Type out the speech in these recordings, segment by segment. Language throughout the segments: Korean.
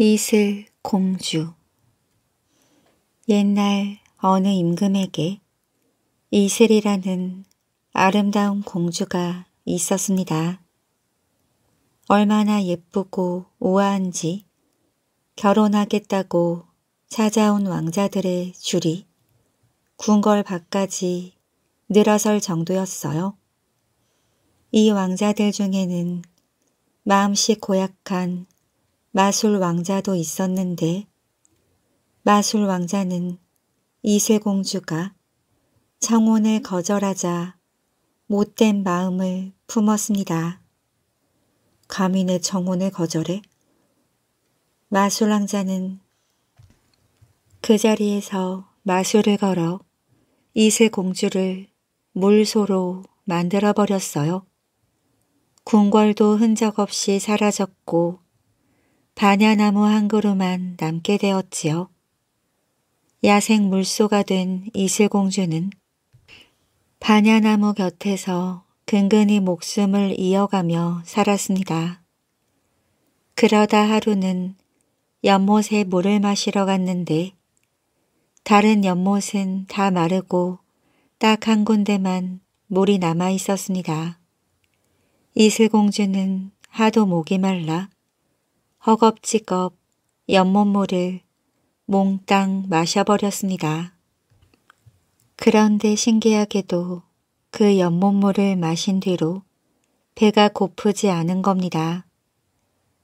이슬 공주 옛날 어느 임금에게 이슬이라는 아름다운 공주가 있었습니다. 얼마나 예쁘고 우아한지 결혼하겠다고 찾아온 왕자들의 줄이 궁궐 밖까지 늘어설 정도였어요. 이 왕자들 중에는 마음씨 고약한 마술 왕자도 있었는데 마술 왕자는 이세공주가 청혼을 거절하자 못된 마음을 품었습니다. 감히 내 청혼을 거절해? 마술 왕자는 그 자리에서 마술을 걸어 이세공주를 물소로 만들어버렸어요. 궁궐도 흔적 없이 사라졌고 반야나무한 그루만 남게 되었지요. 야생 물소가 된 이슬공주는 반야나무 곁에서 근근히 목숨을 이어가며 살았습니다. 그러다 하루는 연못에 물을 마시러 갔는데 다른 연못은 다 마르고 딱 한 군데만 물이 남아 있었습니다. 이슬공주는 하도 목이 말라 허겁지겁 연못물을 몽땅 마셔버렸습니다. 그런데 신기하게도 그 연못물을 마신 뒤로 배가 고프지 않은 겁니다.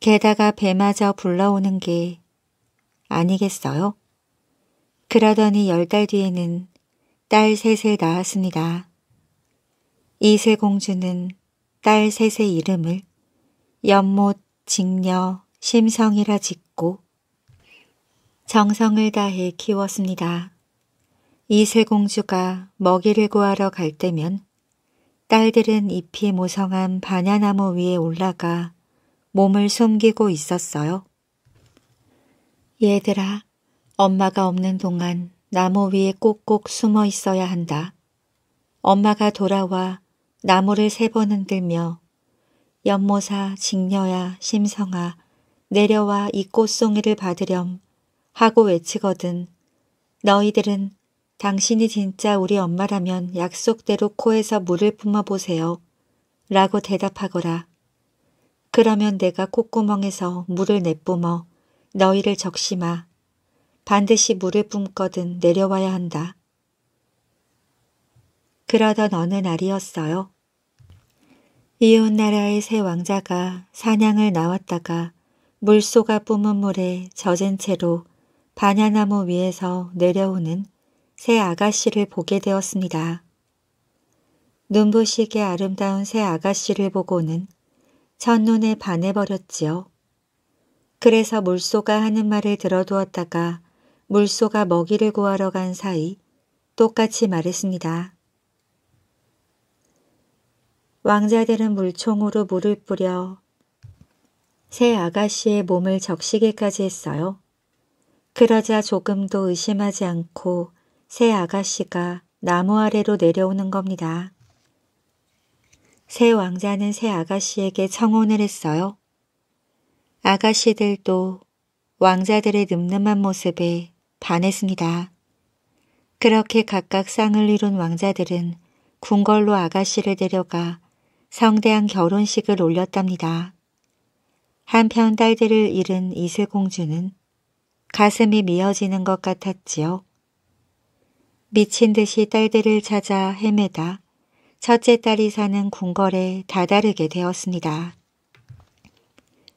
게다가 배마저 불러오는 게 아니겠어요? 그러더니 열 달 뒤에는 딸 셋을 낳았습니다. 이세 공주는 딸 셋의 이름을 연못, 직녀, 심성이라 짓고 정성을 다해 키웠습니다. 이 세공주가 먹이를 구하러 갈 때면 딸들은 잎이 모성한 바냐나무 위에 올라가 몸을 숨기고 있었어요. 얘들아, 엄마가 없는 동안 나무 위에 꼭꼭 숨어 있어야 한다. 엄마가 돌아와 나무를 세 번 흔들며 연모사, 직녀야, 심성아, 내려와 이 꽃송이를 받으렴 하고 외치거든 너희들은 당신이 진짜 우리 엄마라면 약속대로 코에서 물을 뿜어보세요. 라고 대답하거라. 그러면 내가 콧구멍에서 물을 내뿜어 너희를 적시마. 반드시 물을 뿜거든 내려와야 한다. 그러던 어느 날이었어요. 이웃나라의 새 왕자가 사냥을 나왔다가 물소가 뿜은 물에 젖은 채로 바냐나무 위에서 내려오는 새 아가씨를 보게 되었습니다. 눈부시게 아름다운 새 아가씨를 보고는 첫눈에 반해버렸지요. 그래서 물소가 하는 말을 들어두었다가 물소가 먹이를 구하러 간 사이 똑같이 말했습니다. 왕자들은 물총으로 물을 뿌려 새 아가씨의 몸을 적시기까지 했어요. 그러자 조금도 의심하지 않고 새 아가씨가 나무 아래로 내려오는 겁니다. 새 왕자는 새 아가씨에게 청혼을 했어요. 아가씨들도 왕자들의 늠름한 모습에 반했습니다. 그렇게 각각 쌍을 이룬 왕자들은 궁궐로 아가씨를 데려가 성대한 결혼식을 올렸답니다. 한편 딸들을 잃은 이세공주는 가슴이 미어지는 것 같았지요. 미친 듯이 딸들을 찾아 헤매다 첫째 딸이 사는 궁궐에 다다르게 되었습니다.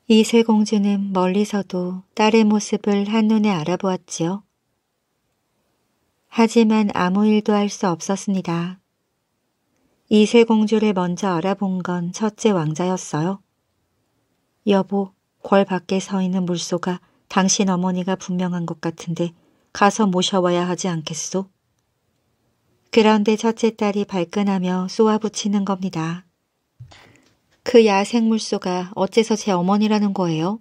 이세공주는 멀리서도 딸의 모습을 한눈에 알아보았지요. 하지만 아무 일도 할 수 없었습니다. 이세공주를 먼저 알아본 건 첫째 왕자였어요. 여보, 궐 밖에 서 있는 물소가 당신 어머니가 분명한 것 같은데 가서 모셔와야 하지 않겠소? 그런데 첫째 딸이 발끈하며 쏘아붙이는 겁니다. 그 야생 물소가 어째서 제 어머니라는 거예요?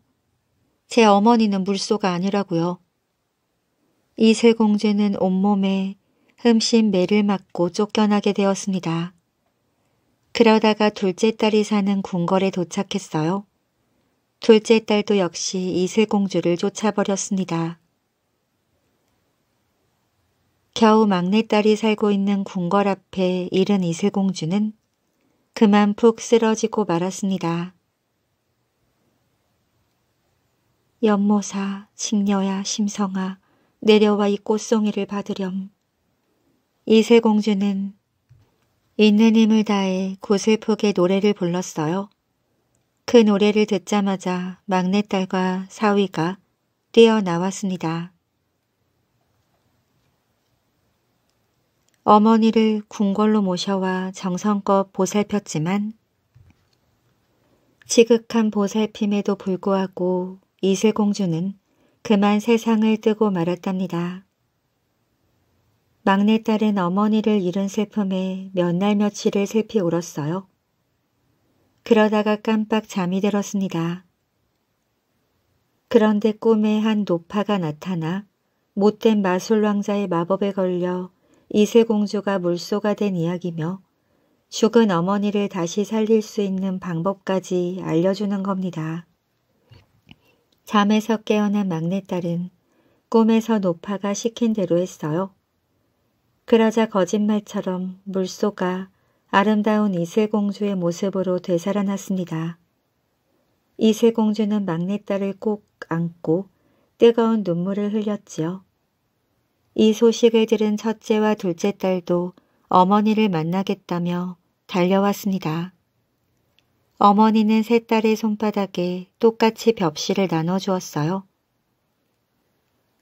제 어머니는 물소가 아니라고요. 이슬공주는 온몸에 흠씬 매를 맞고 쫓겨나게 되었습니다. 그러다가 둘째 딸이 사는 궁궐에 도착했어요. 둘째 딸도 역시 이슬공주를 쫓아버렸습니다. 겨우 막내딸이 살고 있는 궁궐 앞에 이른 이슬공주는 그만 푹 쓰러지고 말았습니다. 연모사, 식녀야 심성아, 내려와 이 꽃송이를 받으렴. 이슬공주는 있는 힘을 다해 고슬프게 노래를 불렀어요. 그 노래를 듣자마자 막내딸과 사위가 뛰어나왔습니다. 어머니를 궁궐로 모셔와 정성껏 보살폈지만 지극한 보살핌에도 불구하고 이슬공주는 그만 세상을 뜨고 말았답니다. 막내딸은 어머니를 잃은 슬픔에 몇 날 며칠을 슬피 울었어요. 그러다가 깜빡 잠이 들었습니다. 그런데 꿈에 한 노파가 나타나 못된 마술왕자의 마법에 걸려 이세공주가 물소가 된 이야기며 죽은 어머니를 다시 살릴 수 있는 방법까지 알려주는 겁니다. 잠에서 깨어난 막내딸은 꿈에서 노파가 시킨 대로 했어요. 그러자 거짓말처럼 물소가 아름다운 이세공주의 모습으로 되살아났습니다. 이세공주는 막내딸을 꼭 안고 뜨거운 눈물을 흘렸지요. 이 소식을 들은 첫째와 둘째 딸도 어머니를 만나겠다며 달려왔습니다. 어머니는 세 딸의 손바닥에 똑같이 벽실을 나눠주었어요.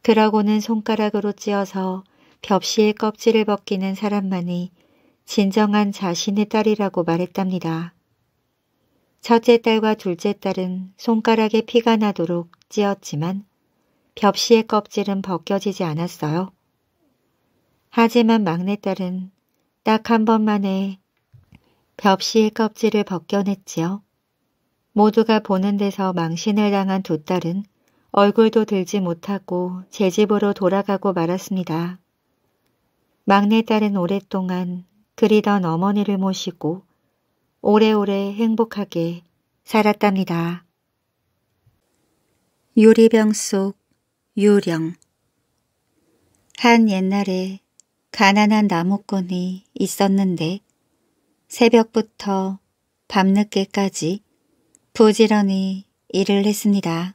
그러고는 손가락으로 찧어서 벽시의 껍질을 벗기는 사람만이 진정한 자신의 딸이라고 말했답니다. 첫째 딸과 둘째 딸은 손가락에 피가 나도록 찧었지만 벽시의 껍질은 벗겨지지 않았어요. 하지만 막내딸은 딱 한 번만에 벽시의 껍질을 벗겨냈지요. 모두가 보는 데서 망신을 당한 두 딸은 얼굴도 들지 못하고 제 집으로 돌아가고 말았습니다. 막내딸은 오랫동안 그리던 어머니를 모시고 오래오래 행복하게 살았답니다. 유리병 속 유령 한 옛날에 가난한 나무꾼이 있었는데 새벽부터 밤늦게까지 부지런히 일을 했습니다.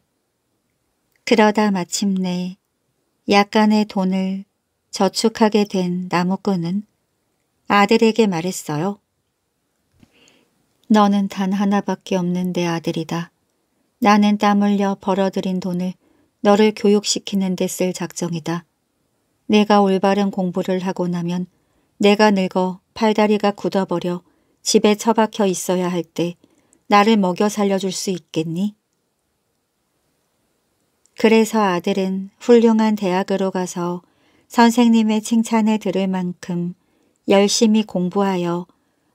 그러다 마침내 약간의 돈을 저축하게 된 나무꾼은 아들에게 말했어요. 너는 단 하나밖에 없는 내 아들이다. 나는 땀 흘려 벌어들인 돈을 너를 교육시키는 데 쓸 작정이다. 내가 올바른 공부를 하고 나면 내가 늙어 팔다리가 굳어버려 집에 처박혀 있어야 할 때 나를 먹여 살려줄 수 있겠니? 그래서 아들은 훌륭한 대학으로 가서 선생님의 칭찬을 들을 만큼 열심히 공부하여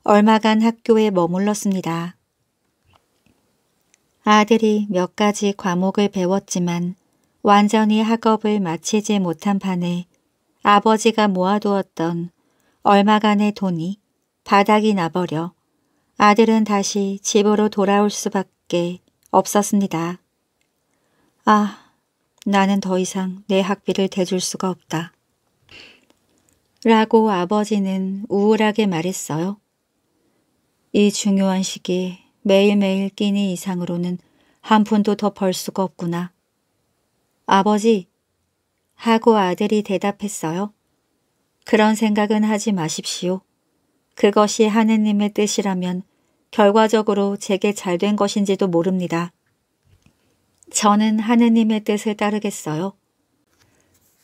얼마간 학교에 머물렀습니다. 아들이 몇 가지 과목을 배웠지만 완전히 학업을 마치지 못한 판에 아버지가 모아두었던 얼마간의 돈이 바닥이 나버려 아들은 다시 집으로 돌아올 수밖에 없었습니다. 아, 나는 더 이상 내 학비를 대줄 수가 없다. 라고 아버지는 우울하게 말했어요. 이 중요한 시기 매일매일 끼니 이상으로는 한 푼도 더 벌 수가 없구나. 아버지 하고 아들이 대답했어요. 그런 생각은 하지 마십시오. 그것이 하느님의 뜻이라면 결과적으로 제게 잘 된 것인지도 모릅니다. 저는 하느님의 뜻을 따르겠어요.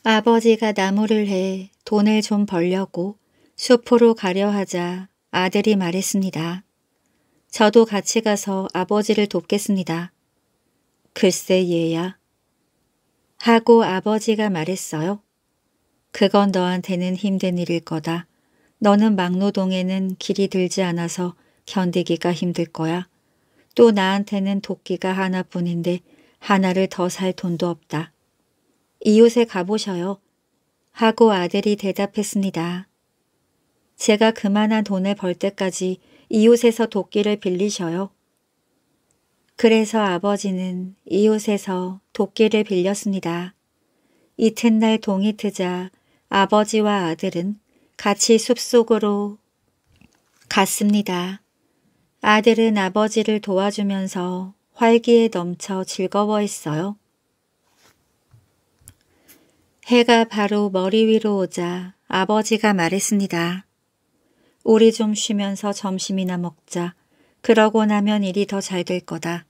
아버지가 나무를 해 돈을 좀 벌려고 숲으로 가려 하자 아들이 말했습니다. 저도 같이 가서 아버지를 돕겠습니다. 글쎄 얘야. 하고 아버지가 말했어요. 그건 너한테는 힘든 일일 거다. 너는 막노동에는 길이 들지 않아서 견디기가 힘들 거야. 또 나한테는 도끼가 하나뿐인데 하나를 더 살 돈도 없다. 이웃에 가보셔요. 하고 아들이 대답했습니다. 제가 그만한 돈을 벌 때까지 이웃에서 도끼를 빌리셔요. 그래서 아버지는 이웃에서 도끼를 빌렸습니다. 이튿날 동이 트자 아버지와 아들은 같이 숲속으로 갔습니다. 아들은 아버지를 도와주면서 활기에 넘쳐 즐거워했어요. 해가 바로 머리 위로 오자 아버지가 말했습니다. 우리 좀 쉬면서 점심이나 먹자. 그러고 나면 일이 더 잘 될 거다.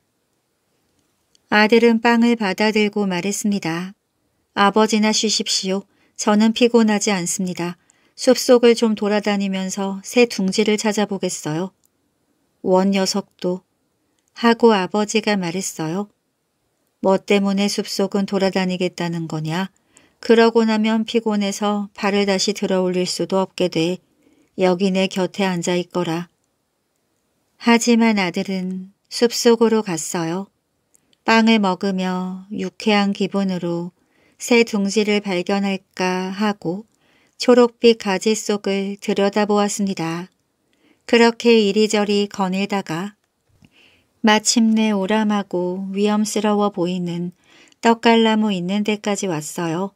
아들은 빵을 받아들고 말했습니다. 아버지나 쉬십시오. 저는 피곤하지 않습니다. 숲속을 좀 돌아다니면서 새 둥지를 찾아보겠어요. 원 녀석도 하고 아버지가 말했어요. 뭐 때문에 숲속은 돌아다니겠다는 거냐? 그러고 나면 피곤해서 발을 다시 들어 올릴 수도 없게 돼 여기 내 곁에 앉아 있거라. 하지만 아들은 숲속으로 갔어요. 빵을 먹으며 유쾌한 기분으로 새 둥지를 발견할까 하고 초록빛 가지 속을 들여다보았습니다. 그렇게 이리저리 거닐다가 마침내 오람하고 위험스러워 보이는 떡갈나무 있는 데까지 왔어요.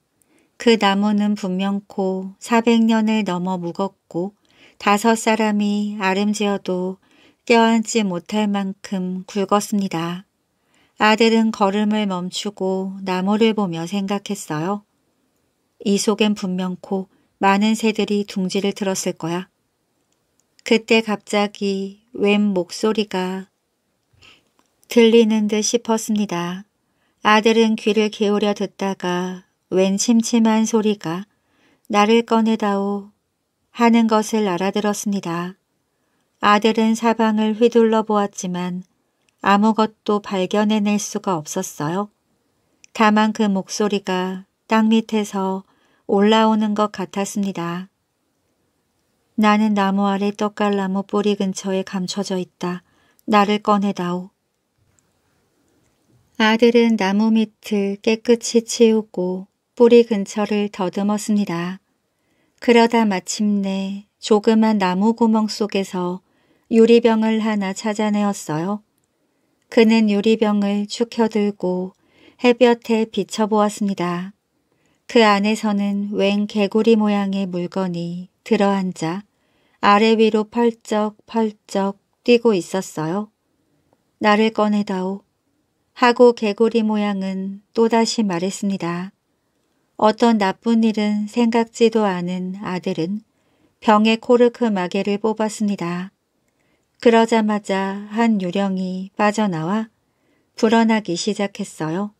그 나무는 분명코 400년을 넘어 무겁고 다섯 사람이 아름지어도 껴안지 못할 만큼 굵었습니다. 아들은 걸음을 멈추고 나무를 보며 생각했어요. 이 속엔 분명코 많은 새들이 둥지를 들었을 거야. 그때 갑자기 웬 목소리가 들리는 듯 싶었습니다. 아들은 귀를 기울여 듣다가 웬 침침한 소리가 나를 꺼내다오 하는 것을 알아들었습니다. 아들은 사방을 휘둘러 보았지만 아무것도 발견해낼 수가 없었어요. 다만 그 목소리가 땅 밑에서 올라오는 것 같았습니다. 나는 나무 아래 떡갈나무 뿌리 근처에 감춰져 있다. 나를 꺼내다오. 아들은 나무 밑을 깨끗이 치우고 뿌리 근처를 더듬었습니다. 그러다 마침내 조그만 나무 구멍 속에서 유리병을 하나 찾아내었어요. 그는 유리병을 축혀들고 햇볕에 비춰보았습니다. 그 안에서는 웬 개구리 모양의 물건이 들어앉아 아래 위로 펄쩍펄쩍 뛰고 있었어요. 나를 꺼내다오. 하고 개구리 모양은 또다시 말했습니다. 어떤 나쁜 일은 생각지도 않은 아들은 병의 코르크 마개를 뽑았습니다. 그러자마자 한 유령이 빠져나와 불어나기 시작했어요.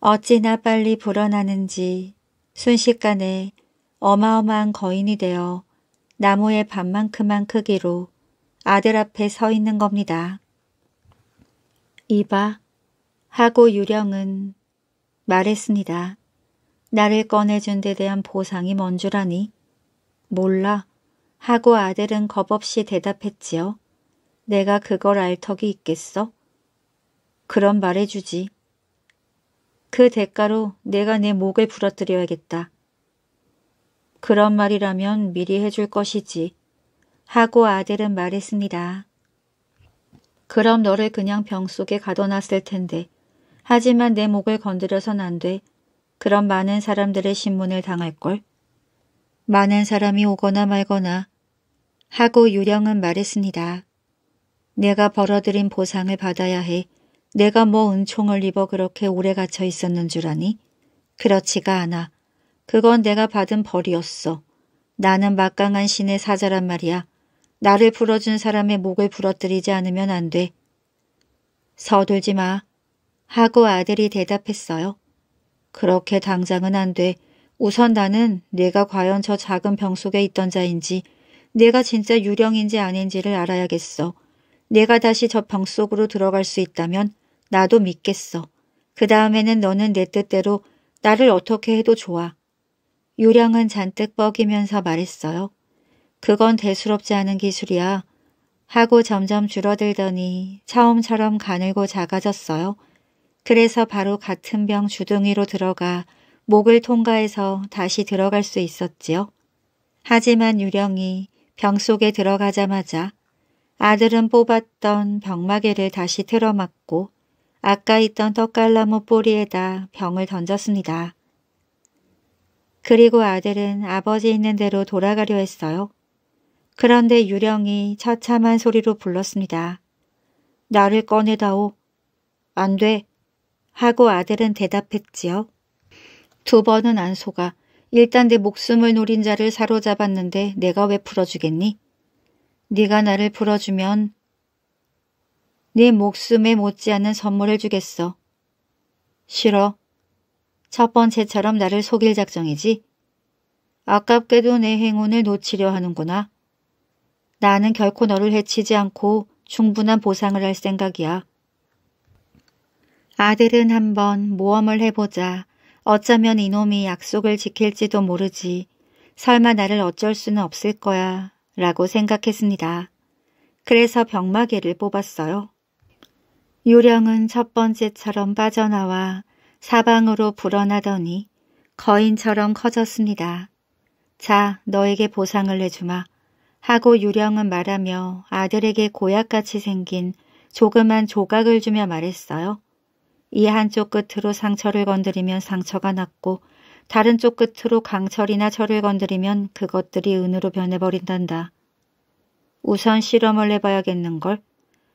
어찌나 빨리 불어나는지 순식간에 어마어마한 거인이 되어 나무의 반만큼한 크기로 아들 앞에 서 있는 겁니다. 이봐 하고 유령은 말했습니다. 나를 꺼내준 데 대한 보상이 뭔 줄 아니? 몰라. 하고 아들은 겁없이 대답했지요. 내가 그걸 알 턱이 있겠어? 그럼 말해주지. 그 대가로 내가 내 목을 부러뜨려야겠다. 그런 말이라면 미리 해줄 것이지. 하고 아들은 말했습니다. 그럼 너를 그냥 병 속에 가둬놨을 텐데. 하지만 내 목을 건드려선 안 돼. 그런 많은 사람들의 신문을 당할걸. 많은 사람이 오거나 말거나 하고 유령은 말했습니다. 내가 벌어들인 보상을 받아야 해. 내가 뭐 은총을 입어 그렇게 오래 갇혀 있었는 줄 아니? 그렇지가 않아. 그건 내가 받은 벌이었어. 나는 막강한 신의 사자란 말이야. 나를 풀어준 사람의 목을 부러뜨리지 않으면 안 돼. 서둘지 마. 하고 아들이 대답했어요. 그렇게 당장은 안 돼. 우선 나는 내가 과연 저 작은 병 속에 있던 자인지 내가 진짜 유령인지 아닌지를 알아야겠어. 내가 다시 저 병 속으로 들어갈 수 있다면 나도 믿겠어. 그 다음에는 너는 내 뜻대로 나를 어떻게 해도 좋아. 유령은 잔뜩 뻐기면서 말했어요. 그건 대수롭지 않은 기술이야. 하고 점점 줄어들더니 처음처럼 가늘고 작아졌어요. 그래서 바로 같은 병 주둥이로 들어가 목을 통과해서 다시 들어갈 수 있었지요. 하지만 유령이 병 속에 들어가자마자 아들은 뽑았던 병마개를 다시 틀어막고 아까 있던 떡갈나무 뿌리에다 병을 던졌습니다. 그리고 아들은 아버지 있는 대로 돌아가려 했어요. 그런데 유령이 처참한 소리로 불렀습니다. 나를 꺼내다오. 안 돼. 하고 아들은 대답했지요. 두 번은 안 속아. 일단 내 목숨을 노린 자를 사로잡았는데 내가 왜 풀어주겠니? 네가 나를 풀어주면 네 목숨에 못지않은 선물을 주겠어. 싫어. 첫 번째처럼 나를 속일 작정이지? 아깝게도 내 행운을 놓치려 하는구나. 나는 결코 너를 해치지 않고 충분한 보상을 할 생각이야. 아들은 한번 모험을 해보자. 어쩌면 이놈이 약속을 지킬지도 모르지. 설마 나를 어쩔 수는 없을 거야 라고 생각했습니다. 그래서 병마개를 뽑았어요. 유령은첫 번째처럼 빠져나와 사방으로 불어나더니 거인처럼 커졌습니다. 자, 너에게 보상을 내주마. 하고 유령은 말하며 아들에게 고약같이 생긴 조그만 조각을 주며 말했어요. 이 한쪽 끝으로 상처를 건드리면 상처가 났고 다른 쪽 끝으로 강철이나 철을 건드리면 그것들이 은으로 변해버린단다. 우선 실험을 해봐야겠는걸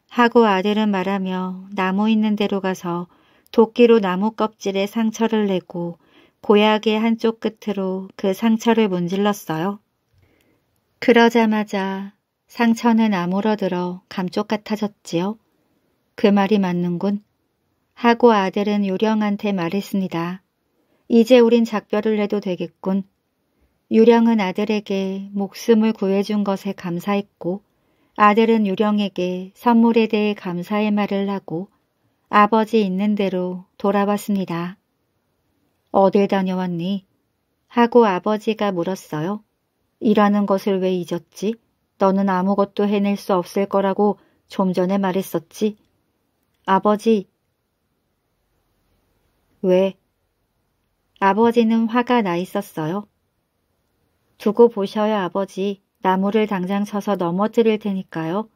하고 아들은 말하며 나무 있는 데로 가서 도끼로 나무 껍질에 상처를 내고 고약의 한쪽 끝으로 그 상처를 문질렀어요. 그러자마자 상처는 아물어들어 감쪽 같아졌지요. 그 말이 맞는군. 하고 아델은 유령한테 말했습니다. 이제 우린 작별을 해도 되겠군. 유령은 아들에게 목숨을 구해준 것에 감사했고 아들은 유령에게 선물에 대해 감사의 말을 하고 아버지 있는 대로 돌아왔습니다. 어딜 다녀왔니? 하고 아버지가 물었어요. 일하는 것을 왜 잊었지? 너는 아무것도 해낼 수 없을 거라고 좀 전에 말했었지? 아버지, 왜? 아버지는 화가 나 있었어요. 두고 보셔요 아버지. 나무를 당장 쳐서 넘어뜨릴 테니까요.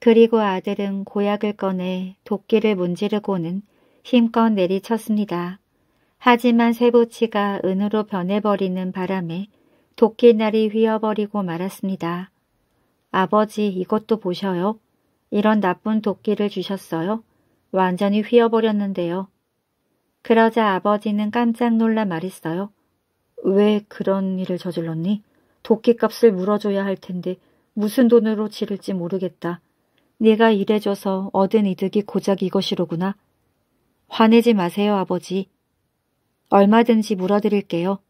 그리고 아들은 고약을 꺼내 도끼를 문지르고는 힘껏 내리쳤습니다. 하지만 세부치가 은으로 변해버리는 바람에 도끼날이 휘어버리고 말았습니다. 아버지 이것도 보셔요. 이런 나쁜 도끼를 주셨어요. 완전히 휘어버렸는데요. 그러자 아버지는 깜짝 놀라 말했어요. 왜 그런 일을 저질렀니? 도끼값을 물어줘야 할 텐데 무슨 돈으로 지를지 모르겠다. 네가 일해줘서 얻은 이득이 고작 이것이로구나. 화내지 마세요, 아버지. 얼마든지 물어드릴게요.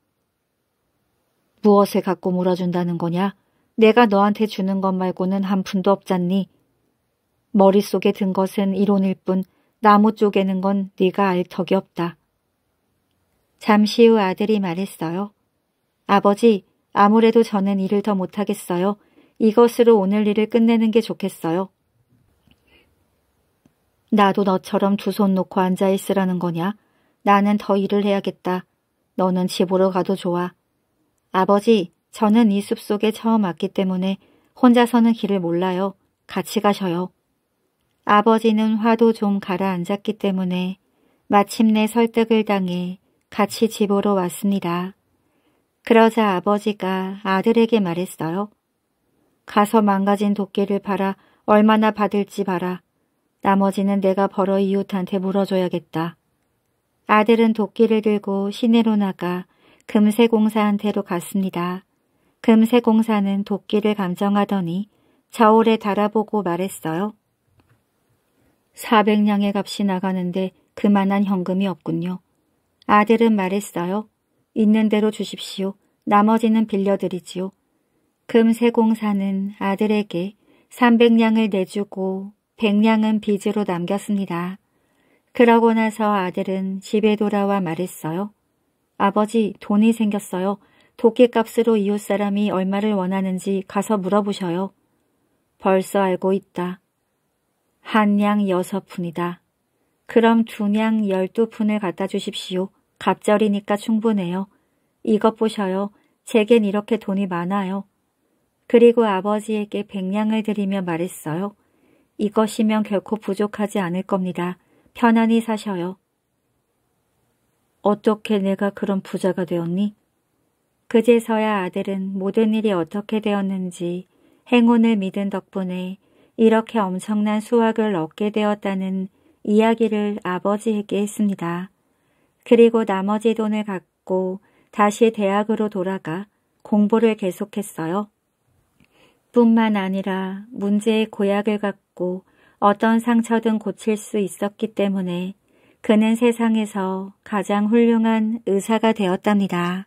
무엇을 갖고 물어준다는 거냐? 내가 너한테 주는 것 말고는 한 푼도 없잖니. 머릿속에 든 것은 이론일 뿐 나무 쪼개는 건 네가 알 덕이 없다. 잠시 후 아들이 말했어요. 아버지, 아무래도 저는 일을 더 못하겠어요. 이것으로 오늘 일을 끝내는 게 좋겠어요. 나도 너처럼 두 손 놓고 앉아있으라는 거냐? 나는 더 일을 해야겠다. 너는 집으로 가도 좋아. 아버지, 저는 이 숲속에 처음 왔기 때문에 혼자서는 길을 몰라요. 같이 가셔요. 아버지는 화도 좀 가라앉았기 때문에 마침내 설득을 당해 같이 집으로 왔습니다. 그러자 아버지가 아들에게 말했어요. 가서 망가진 도끼를 팔아 얼마나 받을지 봐라. 나머지는 내가 벌어 이웃한테 물어줘야겠다. 아들은 도끼를 들고 시내로 나가 금세공사한테로 갔습니다. 금세공사는 도끼를 감정하더니 저울에 달아보고 말했어요. 400냥의 값이 나가는데 그만한 현금이 없군요. 아들은 말했어요. 있는 대로 주십시오. 나머지는 빌려드리지요. 금세공사는 아들에게 300냥을 내주고 100냥은 빚으로 남겼습니다. 그러고 나서 아들은 집에 돌아와 말했어요. 아버지 돈이 생겼어요. 도끼값으로 이웃사람이 얼마를 원하는지 가서 물어보셔요. 벌써 알고 있다. 한양 여섯 푼이다. 그럼 두냥 열두 푼을 갖다 주십시오. 갑절이니까 충분해요. 이것 보셔요. 제겐 이렇게 돈이 많아요. 그리고 아버지에게 백냥을 드리며 말했어요. 이것이면 결코 부족하지 않을 겁니다. 편안히 사셔요. 어떻게 내가 그런 부자가 되었니? 그제서야 아들은 모든 일이 어떻게 되었는지 행운을 믿은 덕분에 이렇게 엄청난 수확을 얻게 되었다는 이야기를 아버지에게 했습니다. 그리고 나머지 돈을 갖고 다시 대학으로 돌아가 공부를 계속했어요. 뿐만 아니라 문제의 고약을 갖고 어떤 상처든 고칠 수 있었기 때문에 그는 세상에서 가장 훌륭한 의사가 되었답니다.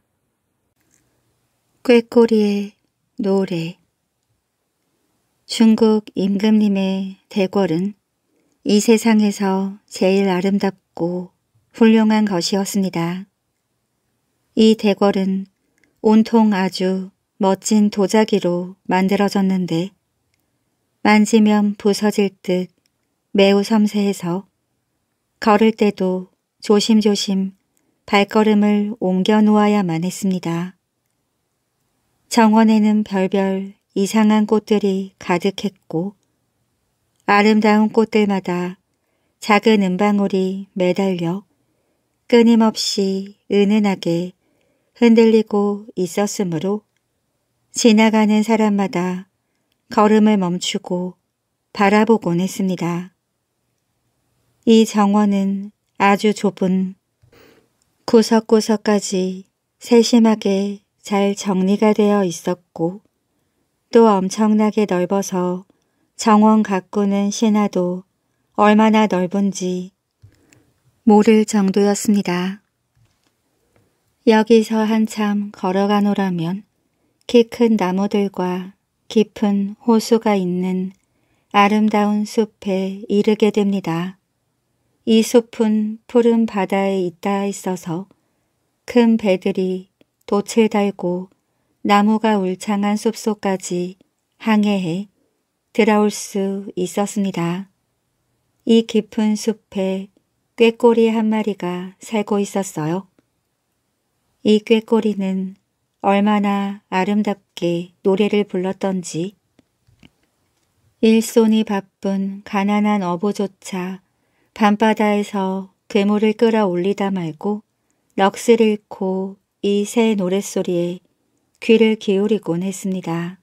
꾀꼬리의 노래 중국 임금님의 대궐은 이 세상에서 제일 아름답고 훌륭한 것이었습니다. 이 대궐은 온통 아주 멋진 도자기로 만들어졌는데 만지면 부서질 듯 매우 섬세해서 걸을 때도 조심조심 발걸음을 옮겨 놓아야만 했습니다. 정원에는 별별 이상한 꽃들이 가득했고 아름다운 꽃들마다 작은 은방울이 매달려 끊임없이 은은하게 흔들리고 있었으므로 지나가는 사람마다 걸음을 멈추고 바라보곤 했습니다. 이 정원은 아주 좁은 구석구석까지 세심하게 잘 정리가 되어 있었고 또 엄청나게 넓어서 정원 가꾸는 신나도 얼마나 넓은지 모를 정도였습니다. 여기서 한참 걸어가노라면 키 큰 나무들과 깊은 호수가 있는 아름다운 숲에 이르게 됩니다. 이 숲은 푸른 바다에 있다 있어서 큰 배들이 돛을 달고 나무가 울창한 숲속까지 항해해 들어올 수 있었습니다. 이 깊은 숲에 꾀꼬리 한 마리가 살고 있었어요. 이 꾀꼬리는 얼마나 아름답게 노래를 불렀던지 일손이 바쁜 가난한 어부조차 밤바다에서 괴물을 끌어올리다 말고 넋을 잃고 이 새 노랫소리에 귀를 기울이곤 했습니다.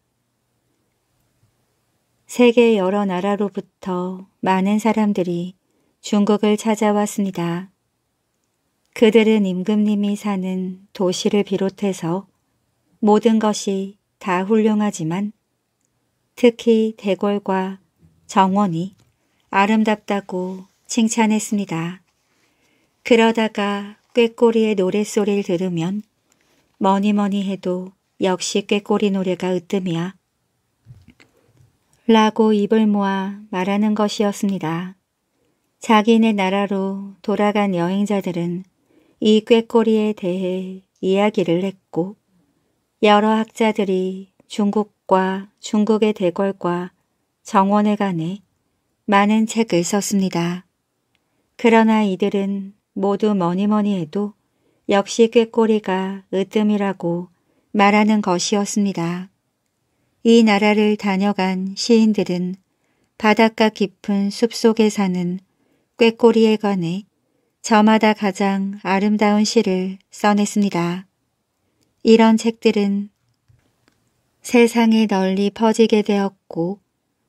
세계 여러 나라로부터 많은 사람들이 중국을 찾아왔습니다. 그들은 임금님이 사는 도시를 비롯해서 모든 것이 다 훌륭하지만 특히 대궐과 정원이 아름답다고 칭찬했습니다. 그러다가 꾀꼬리의 노랫소리를 들으면 뭐니뭐니 뭐니 해도 역시 꾀꼬리 노래가 으뜸이야. 라고 입을 모아 말하는 것이었습니다. 자기네 나라로 돌아간 여행자들은 이 꾀꼬리에 대해 이야기를 했고 여러 학자들이 중국과 중국의 대궐과 정원에 관해 많은 책을 썼습니다. 그러나 이들은 모두 뭐니뭐니 뭐니 해도 역시 꾀꼬리가 으뜸이라고 말하는 것이었습니다. 이 나라를 다녀간 시인들은 바닷가 깊은 숲속에 사는 꾀꼬리에 관해 저마다 가장 아름다운 시를 써냈습니다. 이런 책들은 세상에 널리 퍼지게 되었고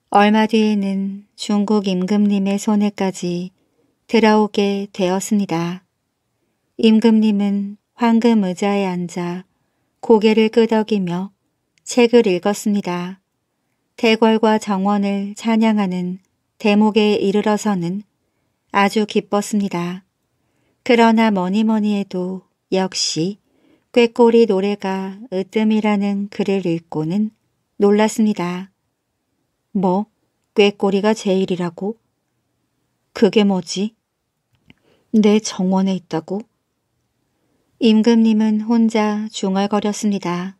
얼마 뒤에는 중국 임금님의 손에까지 들어오게 되었습니다. 임금님은 황금 의자에 앉아 고개를 끄덕이며 책을 읽었습니다. 대궐과 정원을 찬양하는 대목에 이르러서는 아주 기뻤습니다. 그러나 뭐니 뭐니 해도 역시 꾀꼬리 노래가 으뜸이라는 글을 읽고는 놀랐습니다. 뭐, 꾀꼬리가 제일이라고? 그게 뭐지? 내 정원에 있다고? 임금님은 혼자 중얼거렸습니다.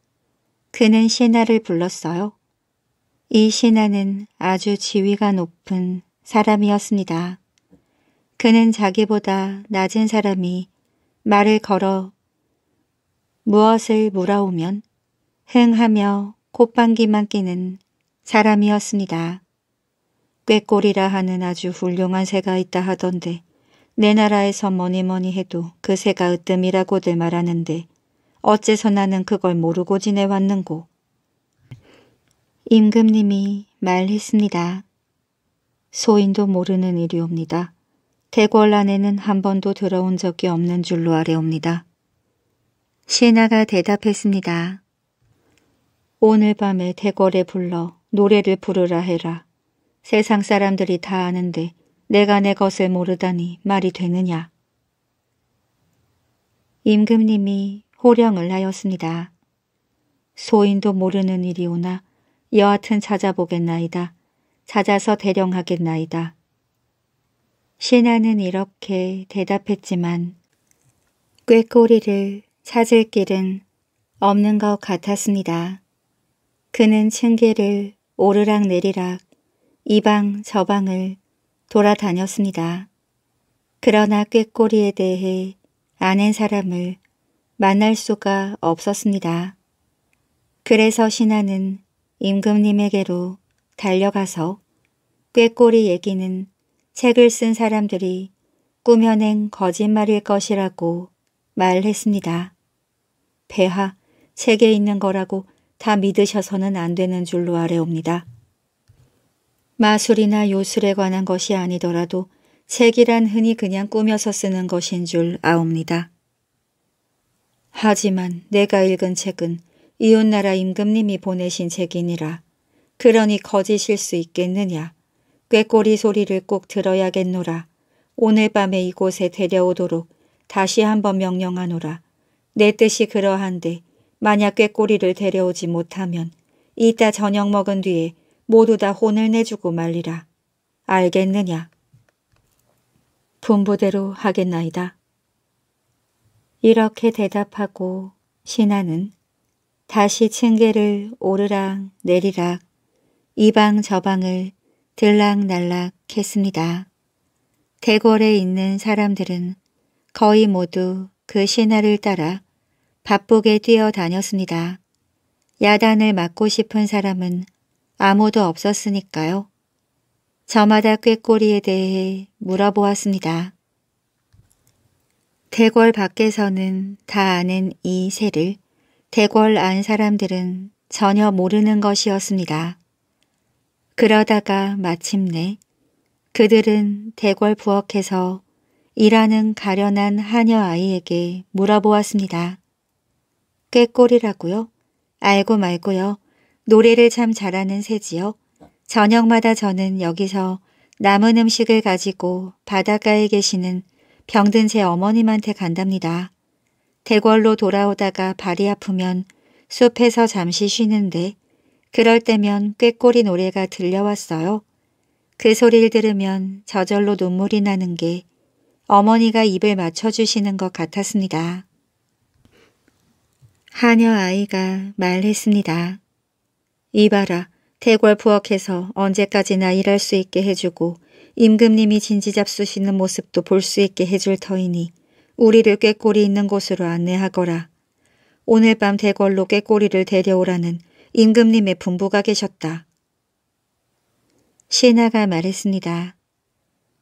그는 신하를 불렀어요. 이 신하는 아주 지위가 높은 사람이었습니다. 그는 자기보다 낮은 사람이 말을 걸어 무엇을 물어오면 흥하며 콧방귀만 끼는 사람이었습니다. 꾀꼬리라 하는 아주 훌륭한 새가 있다 하던데 내 나라에서 뭐니 뭐니 해도 그 새가 으뜸이라고들 말하는데 어째서 나는 그걸 모르고 지내왔는고. 임금님이 말했습니다. 소인도 모르는 일이옵니다. 대궐 안에는 한 번도 들어온 적이 없는 줄로 아래옵니다. 시나가 대답했습니다. 오늘 밤에 대궐에 불러 노래를 부르라 해라. 세상 사람들이 다 아는데 내가 내 것을 모르다니 말이 되느냐. 임금님이 호령을 하였습니다. 소인도 모르는 일이오나 여하튼 찾아보겠나이다. 찾아서 대령하겠나이다. 신하는 이렇게 대답했지만 꾀꼬리를 찾을 길은 없는 것 같았습니다. 그는 층계를 오르락 내리락 이방 저방을 돌아다녔습니다. 그러나 꾀꼬리에 대해 아는 사람을 만날 수가 없었습니다. 그래서 신하는 임금님에게로 달려가서 꾀꼬리 얘기는 책을 쓴 사람들이 꾸며낸 거짓말일 것이라고 말했습니다. 배하, 책에 있는 거라고 다 믿으셔서는 안 되는 줄로 아래옵니다. 마술이나 요술에 관한 것이 아니더라도 책이란 흔히 그냥 꾸며서 쓰는 것인 줄 아옵니다. 하지만 내가 읽은 책은 이웃나라 임금님이 보내신 책이니라. 그러니 거짓일 수 있겠느냐. 꾀꼬리 소리를 꼭 들어야겠노라. 오늘 밤에 이곳에 데려오도록 다시 한번 명령하노라. 내 뜻이 그러한데 만약 꾀꼬리를 데려오지 못하면 이따 저녁 먹은 뒤에 모두 다 혼을 내주고 말리라. 알겠느냐? 분부대로 하겠나이다. 이렇게 대답하고 신하는 다시 층계를 오르락 내리락 이방 저방을 들락날락 했습니다. 대궐에 있는 사람들은 거의 모두 그 신하를 따라 바쁘게 뛰어다녔습니다. 야단을 맞고 싶은 사람은 아무도 없었으니까요. 저마다 꾀꼬리에 대해 물어보았습니다. 대궐 밖에서는 다 아는 이 새를 대궐 안 사람들은 전혀 모르는 것이었습니다. 그러다가 마침내 그들은 대궐 부엌에서 일하는 가련한 하녀 아이에게 물어보았습니다. 꾀꼬리라고요? 알고 말고요. 노래를 참 잘하는 새지요. 저녁마다 저는 여기서 남은 음식을 가지고 바닷가에 계시는 병든 제 어머님한테 간답니다. 대궐로 돌아오다가 발이 아프면 숲에서 잠시 쉬는데 그럴 때면 꾀꼬리 노래가 들려왔어요. 그 소리를 들으면 저절로 눈물이 나는 게 어머니가 입을 맞춰주시는 것 같았습니다. 하녀 아이가 말했습니다. 이봐라 대궐 부엌에서 언제까지나 일할 수 있게 해주고 임금님이 진지 잡수시는 모습도 볼 수 있게 해줄 터이니 우리를 꾀꼬리 있는 곳으로 안내하거라. 오늘 밤 대궐로 꾀꼬리를 데려오라는 임금님의 분부가 계셨다. 신하가 말했습니다.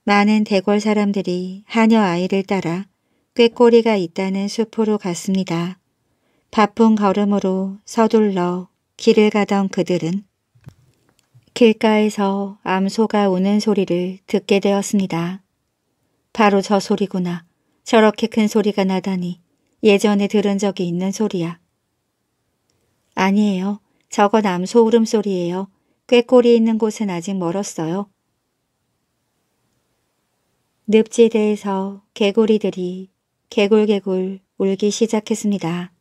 많은 대궐 사람들이 하녀 아이를 따라 꾀꼬리가 있다는 숲으로 갔습니다. 바쁜 걸음으로 서둘러 길을 가던 그들은 길가에서 암소가 우는 소리를 듣게 되었습니다. 바로 저 소리구나. 저렇게 큰 소리가 나다니 예전에 들은 적이 있는 소리야. 아니에요. 저건 암소 울음소리예요. 꾀꼬리 있는 곳은 아직 멀었어요. 늪지대에서 개구리들이 개굴개굴 울기 시작했습니다.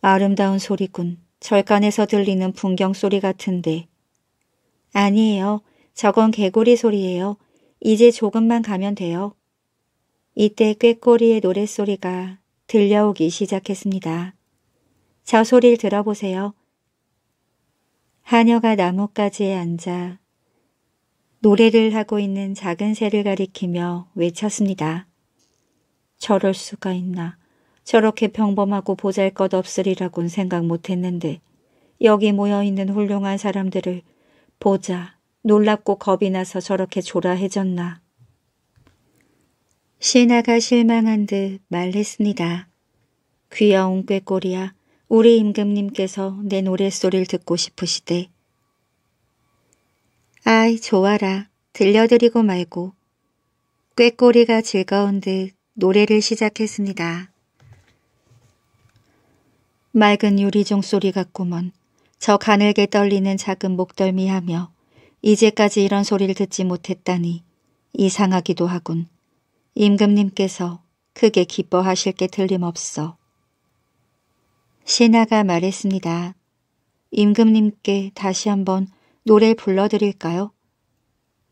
아름다운 소리군. 절간에서 들리는 풍경 소리 같은데. 아니에요. 저건 개구리 소리예요. 이제 조금만 가면 돼요. 이때 꾀꼬리의 노랫소리가 들려오기 시작했습니다. 저 소리를 들어보세요. 하녀가 나뭇가지에 앉아 노래를 하고 있는 작은 새를 가리키며 외쳤습니다. 저럴 수가 있나. 저렇게 평범하고 보잘것없으리라곤 생각 못했는데 여기 모여있는 훌륭한 사람들을 보자 놀랍고 겁이 나서 저렇게 조라해졌나. 신하가 실망한 듯 말했습니다. 귀여운 꾀꼬리야 우리 임금님께서 내 노랫소리를 듣고 싶으시대. 아이 좋아라 들려드리고 말고 꾀꼬리가 즐거운 듯 노래를 시작했습니다. 맑은 유리종 소리 같구먼. 저 가늘게 떨리는 작은 목덜미하며 이제까지 이런 소리를 듣지 못했다니 이상하기도 하군. 임금님께서 크게 기뻐하실 게 틀림없어. 신하가 말했습니다. 임금님께 다시 한번 노래 불러드릴까요?